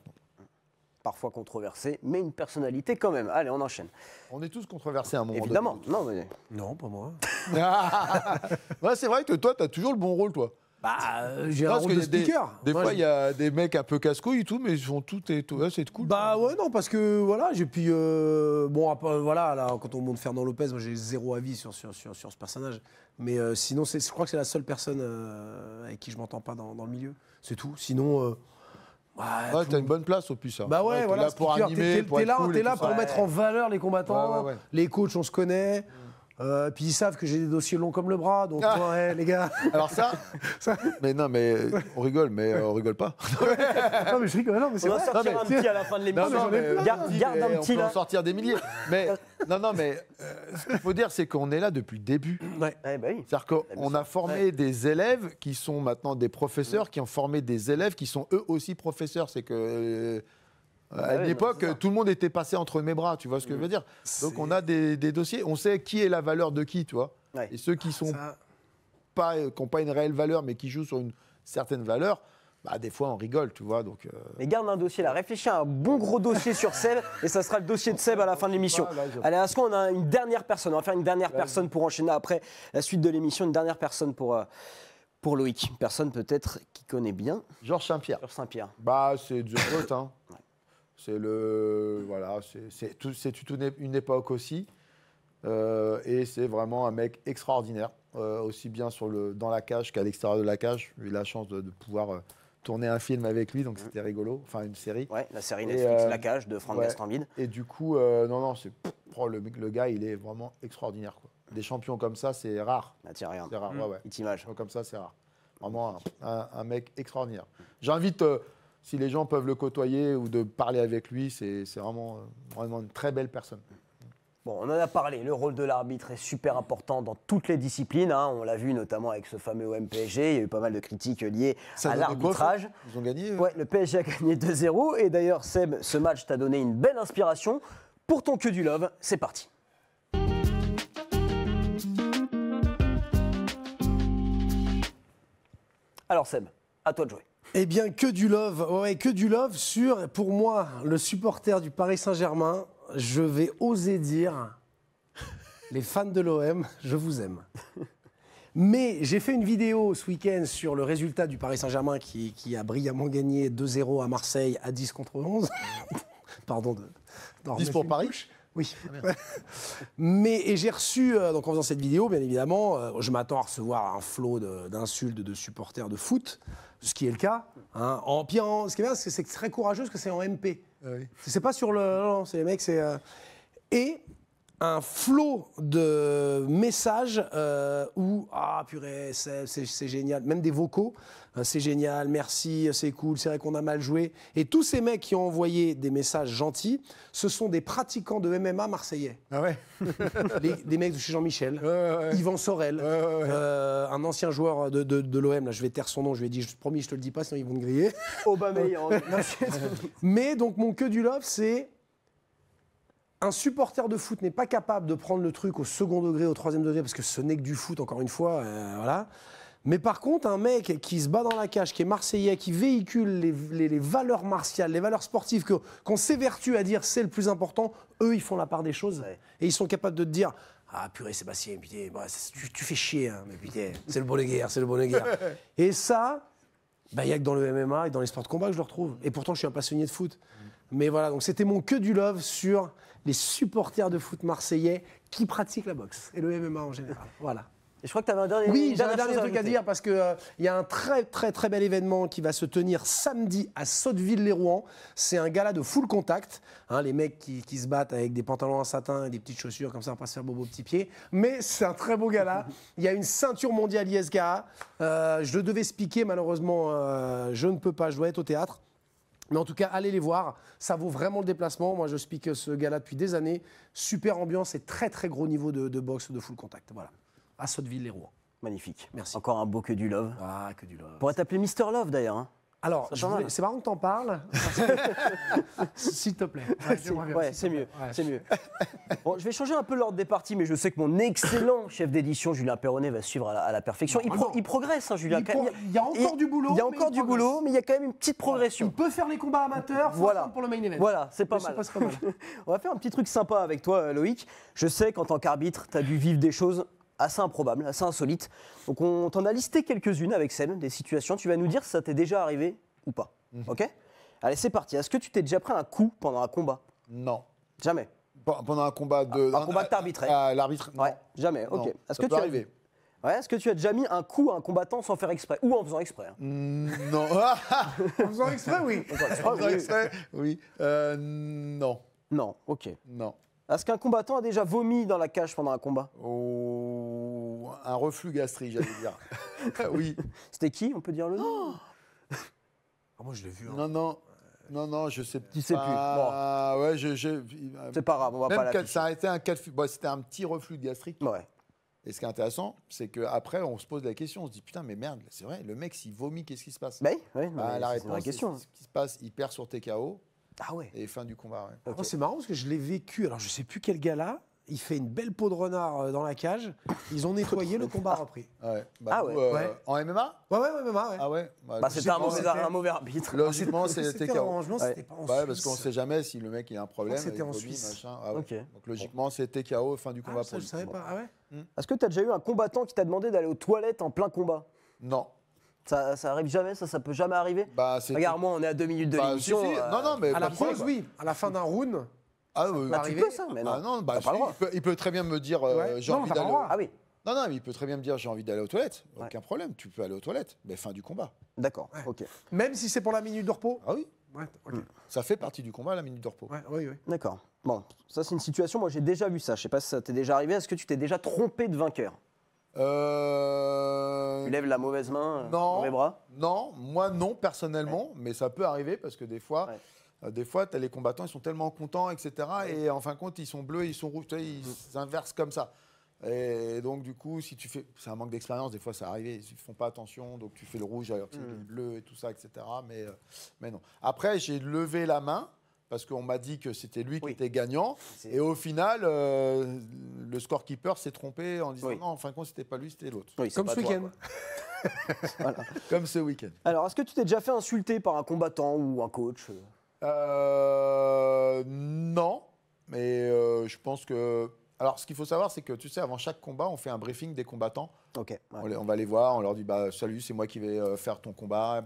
Parfois controversé, mais une personnalité quand même. Allez, on enchaîne. On est tous controversés à un moment Évidemment. non, mais... non, pas moi. c'est vrai que toi, tu as toujours le bon rôle, toi. Bah, euh, j'ai un des, Des, fois, il y a des mecs un peu casse-couilles et tout, mais ils font tout et tout. c'est cool. Bah ouais, non, parce que voilà, j'ai puis. Euh, bon, voilà, quand on monte Fernand Lopez, moi j'ai zéro avis sur, sur, ce personnage. Mais euh, sinon, je crois que c'est la seule personne avec qui je m'entends pas dans, le milieu. C'est tout. Sinon. Bah, ouais, ouais t'as une bonne place au puissant. Bah ouais, voilà, là, pour, animer, t'es, là, pour mettre en valeur les combattants, les coachs, on se connaît. Euh, puis ils savent que j'ai des dossiers longs comme le bras, donc ah. ouais, les gars. Alors ça, mais non, mais on rigole, mais euh, on rigole pas. non mais je rigole, non mais c'est On va sortir un petit à la fin de l'émission. Garde, un on petit. On va en sortir des milliers. Mais non, non, mais euh, ce qu'il faut dire, c'est qu'on est là depuis le début. Bah C'est-à-dire qu'on a formé des élèves qui sont maintenant des professeurs, mm. qui ont formé des élèves qui sont eux aussi professeurs. C'est que à l'époque, tout le monde était passé entre mes bras, tu vois ce que je veux dire Donc on a des, dossiers, on sait qui est la valeur de qui, tu vois. Et ceux qui ah, sont pas, n'ont euh, pas une réelle valeur, mais qui jouent sur une certaine valeur, bah, des fois, on rigole, tu vois. Donc, euh. Mais garde un dossier là, réfléchis à un bon gros dossier sur Seb, et ça sera le dossier de Seb à la fin de l'émission. Ah, Allez, à ce qu'on a une dernière personne, on va faire une dernière personne pour enchaîner après la suite de l'émission, une dernière personne pour, euh, pour Loïc, une personne peut-être qui connaît bien. Georges Saint-Pierre. Georges Saint-Pierre. Bah, c'est du hein. C'est le voilà, c'est tout, une époque aussi, euh, et c'est vraiment un mec extraordinaire, euh, aussi bien sur le dans la cage qu'à l'extérieur de la cage. J'ai eu la chance de, pouvoir euh, tourner un film avec lui, donc mm. c'était rigolo, enfin une série. Ouais, la série Netflix La Cage de Franck Gastambide. Et du coup, non non, c'est oh, le, le gars, il est vraiment extraordinaire quoi. Des champions comme ça, c'est rare. Bah, tiens, rien. C'est rare, mm. ouais, ouais. Comme ça, c'est rare. Vraiment un, un mec extraordinaire. J'invite si les gens peuvent le côtoyer ou de parler avec lui, c'est vraiment, vraiment une très belle personne. Bon, on en a parlé, le rôle de l'arbitre est super important dans toutes les disciplines. Hein. On l'a vu notamment avec ce fameux OM-PSG, il y a eu pas mal de critiques liées à l'arbitrage. Ils ont gagné ouais, Le PSG a gagné 2-0. Et d'ailleurs, Seb, ce match t'a donné une belle inspiration. Pour ton que du love, c'est parti. Alors Seb, à toi de jouer. Eh bien, que du love. Ouais, que du love sur, pour moi, le supporter du Paris Saint-Germain, je vais oser dire, les fans de l'OM, je vous aime. Mais j'ai fait une vidéo ce week-end sur le résultat du Paris Saint-Germain qui, a brillamment gagné 2-0 à Marseille à 10 contre 11. Pardon de. 10 pour Paris oui. Ah, mais j'ai reçu, euh, donc en faisant cette vidéo, bien évidemment, euh, je m'attends à recevoir un flot d'insultes de, supporters de foot, ce qui est le cas. Hein, en, ce qui est bien, c'est que c'est très courageux que c'est en MP. Ah c'est pas sur le. non c'est les mecs, c'est. Euh, et un flot de messages euh, où ah purée c'est génial, même des vocaux, euh, c'est génial, merci, c'est cool, c'est vrai qu'on a mal joué. Et tous ces mecs qui ont envoyé des messages gentils, ce sont des pratiquants de MMA marseillais. Ah ouais. des mecs de chez Jean-Michel, Yvan Sorel, euh, un ancien joueur de, l'OM, là je vais taire son nom, je lui ai dit je, promis je te le dis pas sinon ils vont me griller. Aubameyang. Mais donc mon queue du love c'est un supporter de foot n'est pas capable de prendre le truc au second degré, au troisième degré, parce que ce n'est que du foot, encore une fois, euh, voilà. Mais par contre, un mec qui se bat dans la cage, qui est marseillais, qui véhicule les, valeurs martiales, les valeurs sportives qu'on s'évertue à dire c'est le plus important, eux, ils font la part des choses et ils sont capables de te dire ah purée Sébastien, putain, bah, tu, fais chier, hein, mais putain, c'est le bon les guerre, c'est le bon et ça, bah, il n'y a que dans le MMA et dans les sports de combat que je le retrouve. Et pourtant, je suis un passionné de foot. Mm. Mais voilà, donc c'était mon que du love sur les supporters de foot marseillais qui pratiquent la boxe et le MMA en général. Voilà. Et je crois que tu avais un dernier, oui, dernier truc à, dire parce qu'il euh, y a un très très très bel événement qui va se tenir samedi à Sotteville-les-Rouen. C'est un gala de full contact. Hein, les mecs qui, se battent avec des pantalons en satin et des petites chaussures comme ça, on se faire bobo petit pied. Mais c'est un très beau gala. Il y a une ceinture mondiale ISKA. Euh, je devais expliquer malheureusement, euh, je ne peux pas. Je dois être au théâtre. Mais en tout cas, allez les voir, ça vaut vraiment le déplacement. Moi, je speak ce gars-là depuis des années. Super ambiance et très très gros niveau de, de boxe, de full contact. Voilà. À Sotteville, les Rouen. Magnifique. Merci. Encore un beau que du love. Ah, que du love. On pourrait t'appeler Mister Love d'ailleurs. Hein. Alors, hein. c'est marrant que t'en parles. S'il te plaît. Ouais, c'est mieux. C'est mieux. je vais changer un peu l'ordre des parties, mais je sais que mon excellent chef d'édition, Julien Perronnet, va suivre à la, perfection. Il, ah progresse, hein, Julien. Il, y a encore du boulot. Il y a encore du boulot, mais il y a quand même une petite progression. Il peut faire les combats amateurs voilà. pour le main event. Voilà, c'est pas, pas, mal. On va faire un petit truc sympa avec toi, euh, Loïc. Je sais qu'en tant qu'arbitre, tu as dû vivre des choses assez improbable, assez insolite. Donc on t'en a listé quelques-unes avec Sam, des situations. Tu vas nous dire si ça t'est déjà arrivé ou pas. Mhm. Ok Allez, c'est parti. Est-ce que tu t'es déjà pris un coup pendant un combat Non. Jamais Pendant un combat de. Un, combat de L'arbitre Ouais, jamais. Ok. Est-ce que tu arrivé Ouais, est-ce que tu as déjà mis un coup à un combattant sans faire exprès ou en faisant exprès hein. mmh, Non. en faisant exprès, oui. en faisant exprès, oui. Euh, non. Non, ok. Non. Est-ce qu'un combattant a déjà vomi dans la cage pendant un combat oh, Un reflux gastrique, j'allais dire. oui. C'était qui On peut dire le nom oh ah, Moi, je l'ai vu. Hein. Non, non. Non, non, je sais, tu sais plus. Ah, ouais, je, euh, C'est pas grave, on va pas la Ça un c'était un petit reflux gastrique. Ouais. Et ce qui est intéressant, c'est qu'après, on se pose la question, on se dit putain, mais merde, c'est vrai, le mec, s'il vomit, qu'est-ce qui se passe bah, oui, c'est La question. ce qui se passe, il perd sur TKO, ah ouais Et fin du combat, ouais. C'est marrant parce que je l'ai vécu, alors je sais plus quel gars-là. il fait une belle peau de renard euh, dans la cage. Ils ont nettoyé le combat après. ah ouais. En bah, MMA ah Ouais, ouais, euh, MMA, ouais. Ah ouais bah, bah C'était un, mauvais arbitre. Logiquement, c'était KO. c'était pas en ouais, parce qu'on sait jamais si le mec il a un problème. C'était en Suisse. Machin. Ah Donc logiquement, c'était KO, fin du ah, combat ah, je savais pas. Ah ouais Est-ce que tu as déjà eu un combattant qui t'a demandé d'aller aux toilettes en plein combat Non. Ça, ça arrive jamais, ça, ça peut jamais arriver. Bah, Regarde, moi, on est à deux minutes de bah, l'émission. Euh, non, non, mais à la pause, oui. À la fin d'un round. Ah, bah, tu ça, mais non. Ah, bah, il, peut, il, peut, très bien me dire euh, j'ai envie d'aller. Ah oui. Non, non, mais il peut très bien me dire j'ai envie d'aller aux toilettes. Aucun problème, tu peux aller aux toilettes. Mais fin du combat. D'accord, ok. Même si c'est pour la minute de repos Ah oui. Hmm. Ça fait partie du combat, la minute de repos. oui, oui. D'accord. Bon, ça c'est une situation, moi j'ai déjà vu ça. Je sais pas si ça t'est déjà arrivé. Est-ce que tu t'es déjà trompé de vainqueur euh... Tu lèves la mauvaise main euh, dans les bras Non, moi non, personnellement, mais ça peut arriver parce que des fois, euh, des fois, as les combattants, ils sont tellement contents, etc. Et en fin de compte, ils sont bleus, ils sont rouges, ils mm. inversent comme ça. Et donc, du coup, si tu fais. C'est un manque d'expérience, des fois, ça arrive, ils ne font pas attention, donc tu fais le rouge alors que c'est mm. le bleu et tout ça, etc. Mais, euh, mais non. Après, j'ai levé la main parce qu'on m'a dit que c'était lui qui était gagnant. Et au final, euh, le scorekeeper s'est trompé en disant non, en fin de compte, c'était pas lui, c'était l'autre. Comme ce week-end. Comme ce week-end. Alors, est-ce que tu t'es déjà fait insulter par un combattant ou un coach euh, Non, mais euh, je pense que alors, ce qu'il faut savoir, c'est que tu sais, avant chaque combat, on fait un briefing des combattants. On, va les voir, on leur dit bah, Salut, c'est moi qui vais euh, faire ton combat,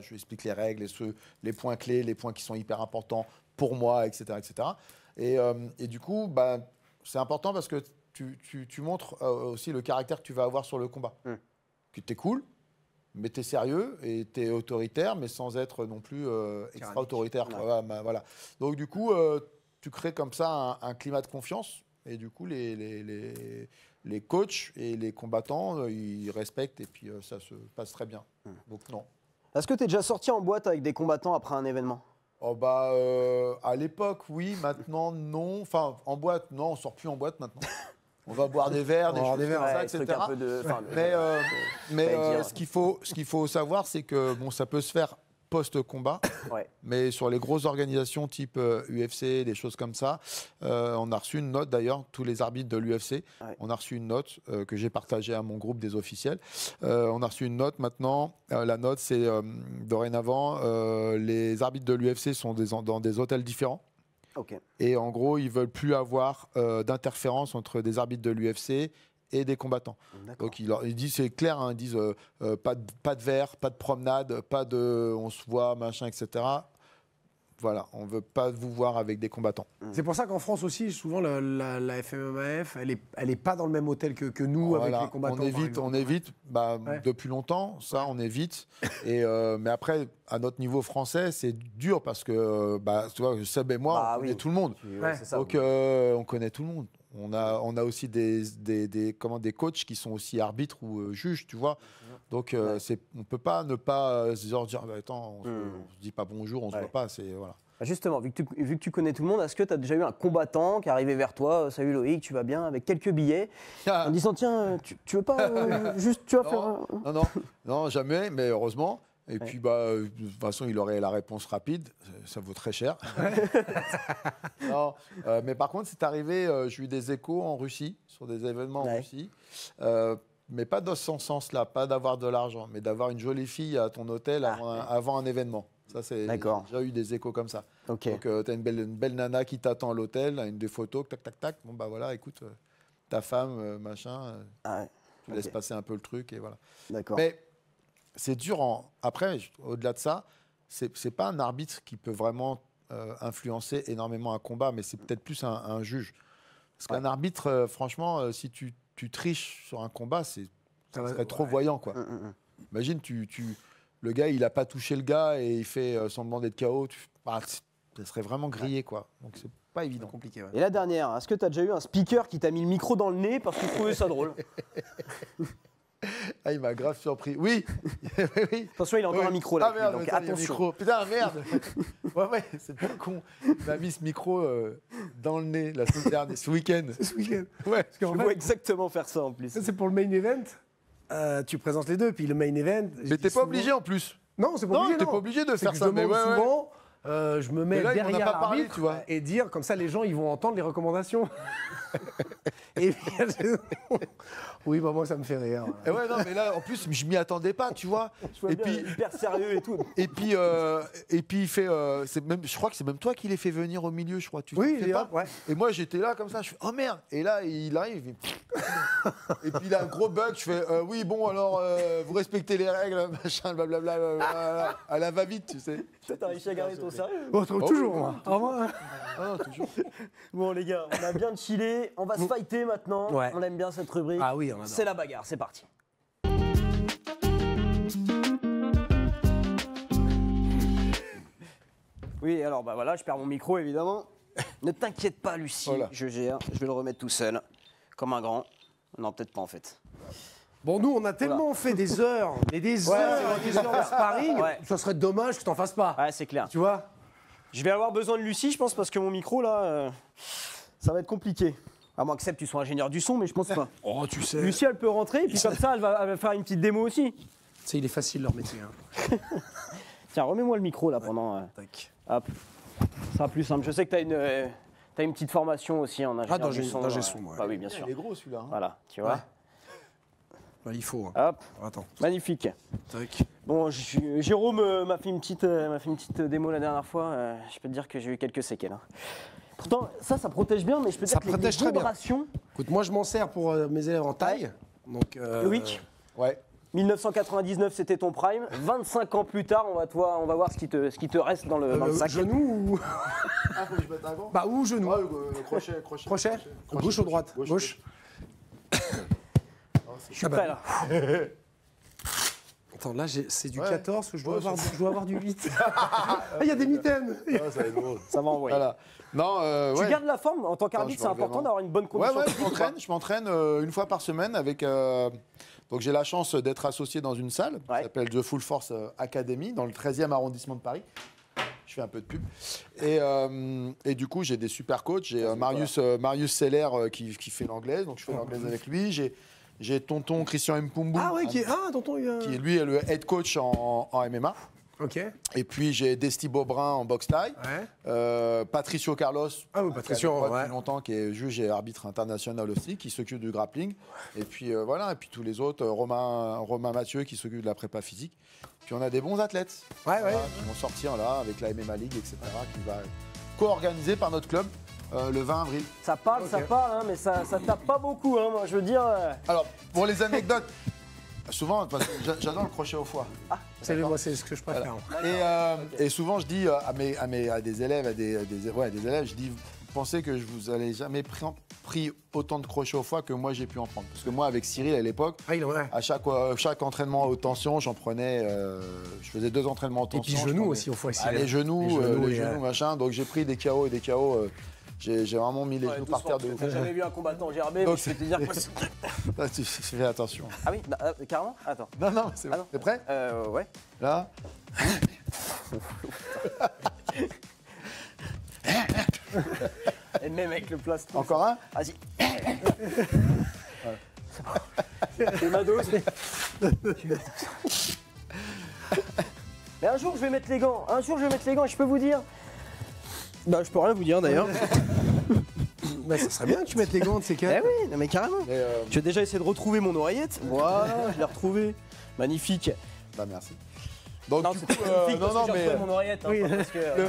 Je lui explique les règles, les points clés, les points qui sont hyper importants pour moi, etc. etc. Euh, et, du coup, bah, c'est important parce que tu, montres euh, aussi le caractère que tu vas avoir sur le combat. Hmm. Que tu es cool, mais tu es sérieux et tu es autoritaire, mais sans être non plus extra-autoritaire. Bah, voilà, Donc, du coup, tu crées comme ça un climat de confiance et du coup, les, les, les, les coachs et les combattants, euh, ils respectent et puis euh, ça se passe très bien. Hmm. Donc non. Est-ce que tu es déjà sorti en boîte avec des combattants après un événement Oh bah euh, à l'époque oui, maintenant non. Enfin en boîte non, on sort plus en boîte maintenant. On va boire des verres, des verres, ça, etc. mais, mais ce qu'il faut, ce qu'il faut savoir, c'est que bon, ça peut se faire post-combat. Mais sur les grosses organisations type UFC, euh, des choses comme ça, euh, on a reçu une note d'ailleurs, tous les arbitres de l'UFC, on a reçu une note euh, que j'ai partagée à mon groupe des officiels. on a reçu une note maintenant. la note, c'est dorénavant, les arbitres de l'UFC sont dans des hôtels différents. Et en gros, ils veulent plus avoir d'interférence entre des arbitres de l'UFC et des combattants. Donc ils, disent, c'est clair, hein, ils disent euh, euh, pas, de, pas de verre, pas de promenade, pas de on se voit, machin, etc. Voilà, on ne veut pas vous voir avec des combattants. Hmm. C'est pour ça qu'en France aussi, souvent, la, la, e elle n'est elle est pas dans le même hôtel que, nous avec les combattants. On évite, on évite bah, depuis longtemps, ça, on évite. Et, euh, mais après, à notre niveau français, c'est dur parce que bah, tu vois, Seb et moi, on connaît tout le monde. Donc, on connaît tout le monde. On a, aussi des, des, des, comment, coachs qui sont aussi arbitres ou euh, juges, tu vois. Donc, euh, c'est, on ne peut pas ne pas euh, se dire, ah, bah, attends, on ne hmm. se, dit pas bonjour, on ne se voit pas. C'est, voilà. Bah, justement, vu que, tu, connais tout le monde, est-ce que tu as déjà eu un combattant qui est arrivé vers toi, salut Loïc, tu vas bien, avec quelques billets, ah. en disant, tiens, tu, ne veux pas, juste, tu vas faire... Non, non, non, jamais, mais heureusement. Et puis, bah, euh, de toute façon, il aurait la réponse rapide. Ça vaut très cher. Euh, mais par contre, c'est arrivé, euh, j'ai eu des échos en Russie, sur des événements en Russie. mais pas dans ce sens-là, pas d'avoir de l'argent, mais d'avoir une jolie fille à ton hôtel avant, ah. un, événement. Ça, c'est déjà eu des échos comme ça. Donc, tu as une belle, nana qui t'attend à l'hôtel, une des photos, tac, tac, tac. Bon, bah voilà, écoute, ta femme, machin. Ah tu laisses passer un peu le truc et voilà. D'accord c'est dur. Après, au-delà de ça, c'est pas un arbitre qui peut vraiment euh, influencer énormément un combat, mais c'est peut-être plus un, juge. Parce qu'un arbitre, euh, franchement, euh, si tu, triches sur un combat, c'est ça serait trop voyant, quoi. Hum, hum, hum. Imagine, tu, le gars, il a pas touché le gars et il fait semblant d'être KO. Tu, bah, ça serait vraiment grillé, quoi. Donc c'est pas évident. Compliqué, Et la dernière, est-ce que tu as déjà eu un speaker qui t'a mis le micro dans le nez parce qu'il trouvait ça drôle Ah, il m'a grave surpris. Oui, oui. Attention, il a encore un micro là. Ah merde, donc, attention. Micro. Putain, merde. ouais, ouais, c'est pas con. Il m'a mis ce micro euh, dans le nez la semaine dernière, ce week-end. ce week-end. Ouais. Parce Je fait, vois exactement faire ça en plus. C'est pour le main event. Euh, tu présentes les deux, puis le main event. Mais t'es pas obligé en plus. Non, c'est pas obligé, non, T'es pas obligé de faire ça. Mais ouais, souvent. Ouais euh, je me mets derrière tu vois. et dire comme ça les gens ils vont entendre les recommandations. et oui, bah, moi ça me fait rire. Et ouais, non, mais là en plus je m'y attendais pas, tu vois. et bien, puis hyper sérieux et tout. Et puis euh, et puis il fait, euh, c'est même, je crois que c'est même toi qui l'ai fait venir au milieu, je crois. Tu oui, Et moi j'étais là comme ça, je fais oh merde. Et là il arrive. et puis il a un gros bug, je fais oui bon alors vous respectez les règles, machin, blablabla, à la va vite, tu sais. T'as réussi à garder ton on oh, oh, toujours, moi. Ah, bon, les gars, on a bien chillé. On va se fighter maintenant. On aime bien cette rubrique. Ah oui, C'est la bagarre, c'est parti. Oui, alors, bah voilà, je perds mon micro, évidemment. ne t'inquiète pas, Lucie. Oh je gère. Je vais le remettre tout seul. Comme un grand. Non, peut-être pas, en fait. Bon, nous, on a tellement fait des heures des heures des heures de sparring, ça serait dommage que tu t'en fasses pas. Ouais, c'est clair. Tu vois Je vais avoir besoin de Lucie, je pense, parce que mon micro, là, euh, ça va être compliqué. À moins que tu sois ingénieur du son, mais je pense pas. Oh, tu sais. Lucie, elle peut rentrer, et puis comme ça, elle va, faire une petite démo aussi. Tu sais, il est facile leur métier. Hein. Tiens, remets-moi le micro, là, pendant. Euh, hop. Ça plus simple. Je sais que tu une. Euh, une petite formation aussi en ah, ingénieur du son. Dans son bah oui, bien sûr. Il est gros celui-là. Hein. Voilà, tu vois. Bah, il faut. Hein. Magnifique. Tac. Bon, Jérôme euh, m'a fait, une petite, euh, fait une petite euh, démo la dernière fois. je peux te dire que j'ai eu quelques séquelles. Hein. Pourtant, ça, ça protège bien, mais je peux te dire que les vibrations... Écoute, moi, je m'en sers pour mes élèves en taille. Donc, Loïc Ouais. 1999, c'était ton prime. 25 ans plus tard, on va, toi, on va voir ce qui te, ce qui te reste dans le, dans sac. Genou ou. Ah, bah, ou genou. crochet, crochet. Gauche ou droite gauche je suis prêt là. Attends, là, c'est du 14 ou je dois, avoir, du 8 ah, Il y a des mitaines non, ah, Ça, va envoyer. Non, euh, Tu gardes la forme en tant qu'arbitre, c'est important d'avoir une bonne condition. physique, je m'entraîne euh, une fois par semaine avec. Euh, donc j'ai la chance d'être associé dans une salle qui s'appelle The Full Force Academy dans le 13e arrondissement de Paris. Je fais un peu de pub. Et, du coup, j'ai des super coachs. J'ai Marius, Marius Seller qui, qui fait l'anglaise, donc je fais l'anglaise avec lui. J'ai j'ai tonton Christian Mpumbu. Ah qui est, ah, lui est le head coach en, MMA. Et puis j'ai Desti Bobrin en boxe taille. Euh, Patricio Carlos. Ah Patricio, longtemps, qui est juge et arbitre international aussi, qui s'occupe du grappling. Et puis euh, voilà, et puis tous les autres, euh, Romain, Romain Mathieu qui s'occupe de la prépa physique. Puis on a des bons athlètes qui vont sortir là avec la MMA League, etc., qui va co organiser par notre club. Euh, le 20 avril. Ça parle, ça parle, hein, mais ça, tape pas beaucoup, hein, moi, je veux dire. Euh. Alors, pour les anecdotes, souvent, j'adore le crochet au foie. Ah, c'est ce que je préfère. Euh, et, souvent, je dis à, mes, à, mes, à des élèves, à des, des, des élèves, je dis, pensez que je vous allez jamais pris, autant de crochets au foie que moi j'ai pu en prendre. Parce que moi, avec Cyril à l'époque, ah, à chaque, chaque entraînement aux tensions j'en prenais. je faisais deux entraînements aux tensions Et puis genoux aussi au foie, ah, les genoux, les genoux, machin. Donc j'ai pris des chaos et des chaos j'ai vraiment mis les genoux par terre de ouf. J'ai jamais vu un combattant gerber, mais je dire quoi Fais attention. Ah oui, bah, euh, carrément Attends. Non, non, c'est bon. Ah T'es prêt Euh, ouais. Là. Et même avec le plastique. Encore un Vas-y. C'est ma dose. Mais un jour, je vais mettre les gants. Un jour, je vais mettre les gants et je peux vous dire, bah, je peux rien vous dire d'ailleurs. bah, ça serait bien que tu mettes les gants de ces cas. Eh bah oui, mais carrément. Euh, tu as déjà essayé de retrouver mon oreillette Voilà, je l'ai retrouvée. Magnifique. Bah, merci. Donc, non, non, mais. Mon oreillette, hein, parce que... Euh,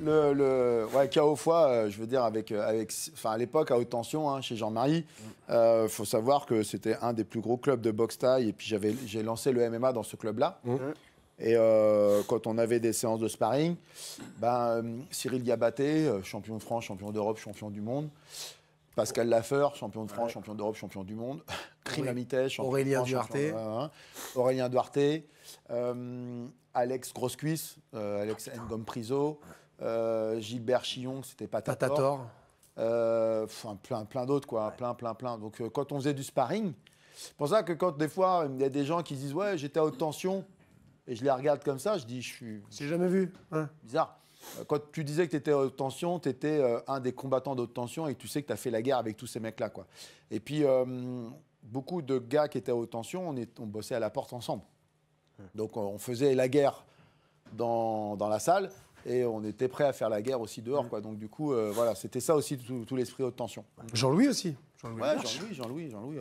le, le, le, ouais, KO fois, euh, je veux dire, avec, avec, enfin, à l'époque, à haute tension, hein, chez Jean-Marie, il mm. faut savoir que c'était un des plus gros clubs de boxe taille, et puis j'ai lancé le MMA dans ce club-là. Mm. Et euh, quand on avait des séances de sparring, ben, euh, Cyril Gabaté, euh, champion de France, champion d'Europe, champion du monde. Pascal Laffer, champion de France, champion d'Europe, champion du monde. Krim champion Aurélien de France, hein, hein. Duarte. Aurélien Duarte. Alex Groscuis, Alex ah, Ngompriso, Gilbert Chillon, c'était Patator. Patator. Enfin, plein, plein d'autres, quoi. Plein, plein, plein. Donc, quand on faisait du sparring, c'est pour ça que quand des fois, il y a des gens qui disent Ouais, j'étais à haute tension et je les regarde comme ça, je dis, je suis. C'est jamais vu. Hein. Bizarre. Euh, quand tu disais que tu étais haute tension, tu étais euh, un des combattants d'haute tension et tu sais que tu as fait la guerre avec tous ces mecs-là. quoi. Et puis, euh, beaucoup de gars qui étaient à haute tension, on, est, on bossait à la porte ensemble. Donc, on faisait la guerre dans, dans la salle et on était prêt à faire la guerre aussi dehors. Quoi. Donc, du coup, voilà, c'était ça aussi tout, l'esprit haute tension. Jean-Louis aussi. Jean-Louis, ouais, Jean-Louis, Jean-Louis, Jean-Louis,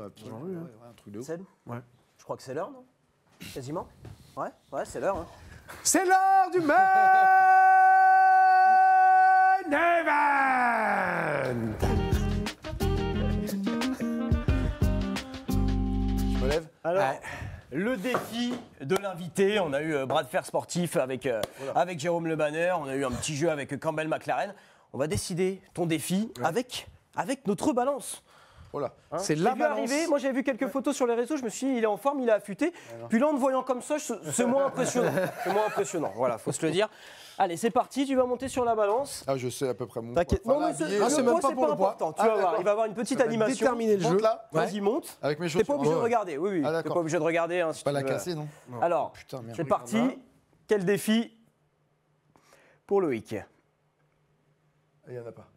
hein. un truc de ouf. Ouais. Je crois que c'est l'heure, non Quasiment Ouais, ouais, c'est l'heure. Hein. C'est l'heure du main Je me lève Alors Le défi de l'invité, on a eu euh, bras de fer sportif avec, euh, avec Jérôme Le Banner, on a eu un petit jeu avec euh, Campbell McLaren. On va décider ton défi avec, avec notre balance. Voilà. Oh hein c'est la balance. Arriver, moi, j'avais vu quelques photos sur les réseaux. Je me suis dit, il est en forme, il est affûté. Puis là, en le voyant comme ça, c'est moins impressionnant. c'est moins impressionnant. Voilà, faut se le dire. Allez, c'est parti, tu vas monter sur la balance. Ah, je sais à peu près mon T'inquiète. Non, mais c'est même pas, pour important. Tu vas ah, voir, il va avoir une petite animation. Terminer le jeu. Vas-y, monte. Avec mes chaussures. T'es pas obligé de regarder. Oui, oui. Ah, T'es pas obligé de regarder. Hein, pas la casser, non, Alors, c'est parti. Ah, bah. Quel défi pour Loïc Il y en a pas.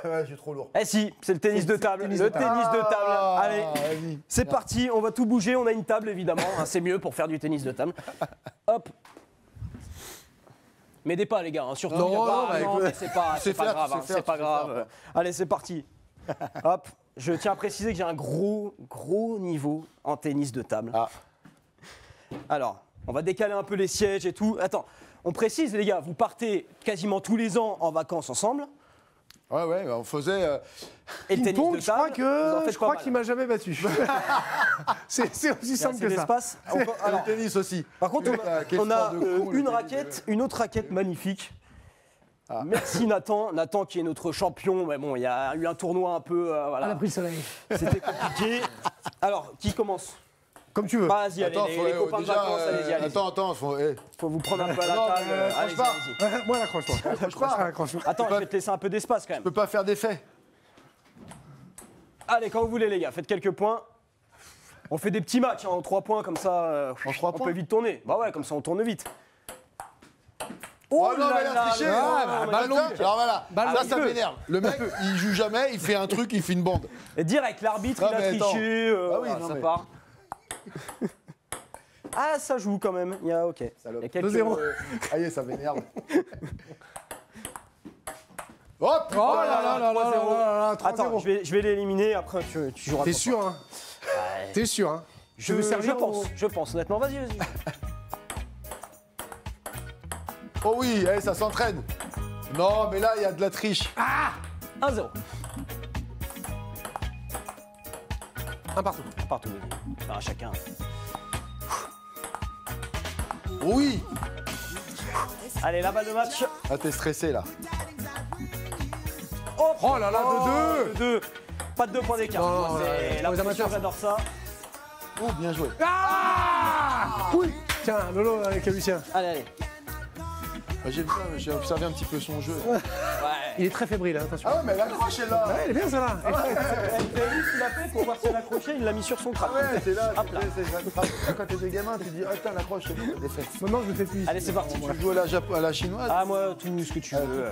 ouais, j'ai trop lourd. Eh si, c'est le tennis de table. Le tennis de table. Ah, Allez, c'est parti. On va tout bouger. On a une table, évidemment. Hein, c'est mieux pour faire du tennis de table. Hop. M'aidez pas, les gars. Hein, surtout, Non, pas- non, c'est pas, grave. c'est hein, pas grave. Allez, c'est parti. Hop. Je tiens à préciser que j'ai un gros, gros niveau en tennis de table. Ah. Alors, on va décaler un peu les sièges et tout. Attends, on précise, les gars, vous partez quasiment tous les ans en vacances ensemble. Ouais, ouais, on faisait. Euh, Et le tennis de je crois que je crois qu'il m'a jamais battu. c'est aussi simple que ça. Ah, alors, le tennis aussi. Par contre, on a, euh, une raquette, euh. une autre raquette magnifique. Ah. Merci Nathan, Nathan qui est notre champion. Mais bon, il y a eu un tournoi un peu. On a pris le soleil. C'était compliqué. Alors, qui commence comme tu veux. Vas-y, attends, les, copains de vacances, euh, allez-y, Attends, attends, faut, eh. faut vous prendre un peu à la table. Euh, allez Moi, accroche Attends, je vais te laisser un peu d'espace quand même. Je peux pas faire d'effet. Allez, quand vous voulez, les gars, faites quelques points. On fait des petits matchs hein, en trois points, comme ça. Euh, on peut vite tourner. Bah ouais, comme ça, on tourne vite. Oh, oh, non, mais a triché ah, bah, Ballon Alors voilà, là, ça, m'énerve. Le mec, il joue jamais, il fait un truc, il fait une bande. Et direct, l'arbitre, il a triché, ah, oui, ça part. Ah, ça joue quand même. Il y a, ok. Salope. Il y a 2-0. Euh, Aïe, ça m'énerve. Hop Oh là là là là là là Attends, je vais, je vais l'éliminer, après tu, joueras. T'es sûr, hein T'es sûr, hein Je, pense, je pense, honnêtement. Vas-y, vas-y. oh oui, eh, ça s'entraîne. Non, mais là, il y a de la triche. 1-0. Ah partout. partout, à chacun. oui Allez, la balle de match. Ah, t'es stressé, là. Oh, oh là là, de oh, deux. deux Pas de deux points d'écart. la position, j'adore ça. Oh, bien joué. Ah. oui Tiens, Lolo avec Lucien. Allez, allez. Bah, j'ai observé un petit peu son jeu. Il est très fébrile, hein, attention. Ah ouais, mais l'accroche est là. Ouais, elle est bien, celle-là. Elle vu qu'il a fait pour voir si elle Il l'a mis sur son crâne. Ah ouais, c'est là. Hop là. C quand t'étais gamin, tu dis, ah, oh, l'accroche, c'est bon, faite. Maintenant, je me fais plus. Allez, c'est parti. Tu joues à la, à la chinoise Ah, moi, tout ce que tu ah, veux.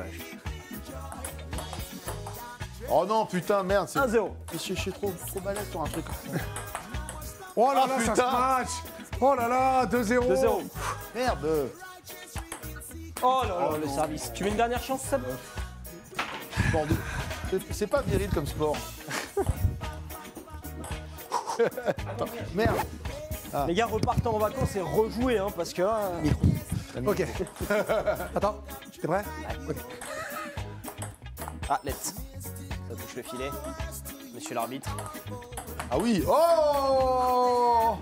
Oh non, putain, merde. 1-0. Je suis trop, trop balèze pour un truc. Oh là ah, là, putain. ça se match Oh là là, 2-0 2-0. Merde Oh là là, le service. Tu mets une dernière chance, Seb euh, c'est pas viril comme sport. merde. Les gars repartent en vacances et rejouer, hein, parce que. Ok. Attends, Tu t'es prêt okay. Ah, let's. Ça touche le filet. Monsieur l'arbitre. Ah oui Oh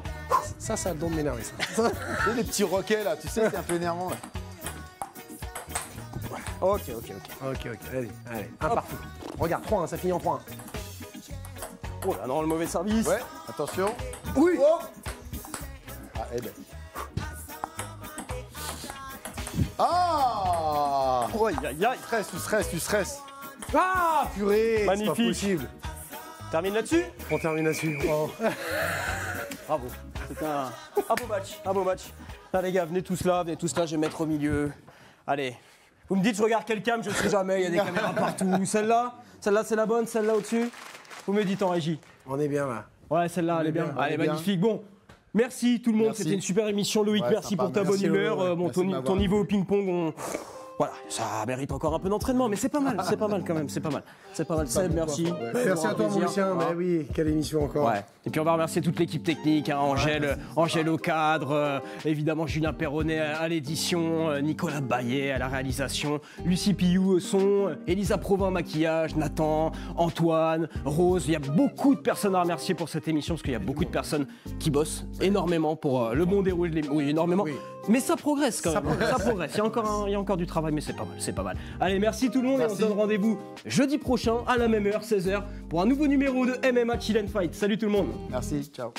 Ça, ça donne m'énerver, ça. les petits roquets, là, tu sais, c'est un peu énervant. Là. Ok, ok, ok. Ok, ok, allez, allez. Un partout. Regarde, 3-1, hein, ça finit en 3-1. Oh là, non, le mauvais service. Ouais, attention. Oui oh. Ah, eh ben. Ah Oh, aïe, aïe, Stress, tu stresses, tu stresses. Ah, purée C'est pas possible. Termine là-dessus On termine là-dessus. Bravo. Oh. Oh. Bravo. C'est un, un beau match, un beau match. Là, ah, les gars, venez tous là, venez tous là, je vais mettre au milieu. Allez, vous me dites, je regarde quelle cam, je ne sais jamais, il y a des caméras partout. Celle-là, celle-là, c'est la bonne, celle-là au-dessus. Vous me dites en régie. On est bien là. Ouais, celle-là, elle est bien. Elle est magnifique. Bon, Merci tout le monde, c'était une super émission Loïc, merci pour ta bonne humeur. Euh, ton, ton niveau au ping-pong, on, voilà, ça mérite encore un peu d'entraînement, mais c'est pas mal, c'est pas mal quand même, c'est pas mal. C'est pas mal, Seb, merci. Merci, à toi, Lucien. Mais hein ben oui, quelle émission encore. Et puis on va remercier toute l'équipe technique, hein. Angèle, Angèle au cadre, euh, évidemment Julien Perronnet à l'édition, euh, Nicolas Baillet à la réalisation, Lucie Pillou au son, euh, Elisa Provin maquillage, Nathan, Antoine, Rose. Il y a beaucoup de personnes à remercier pour cette émission parce qu'il y a beaucoup de personnes qui bossent énormément pour le bon déroulé. Oui, énormément. Mais ça progresse quand même. Ça progresse. encore il y a encore du travail mais c'est pas mal, c'est pas mal. Allez, merci tout le monde et on se donne rendez-vous jeudi prochain à la même heure, 16h, pour un nouveau numéro de MMA Chill Fight. Salut tout le monde. Merci, ciao.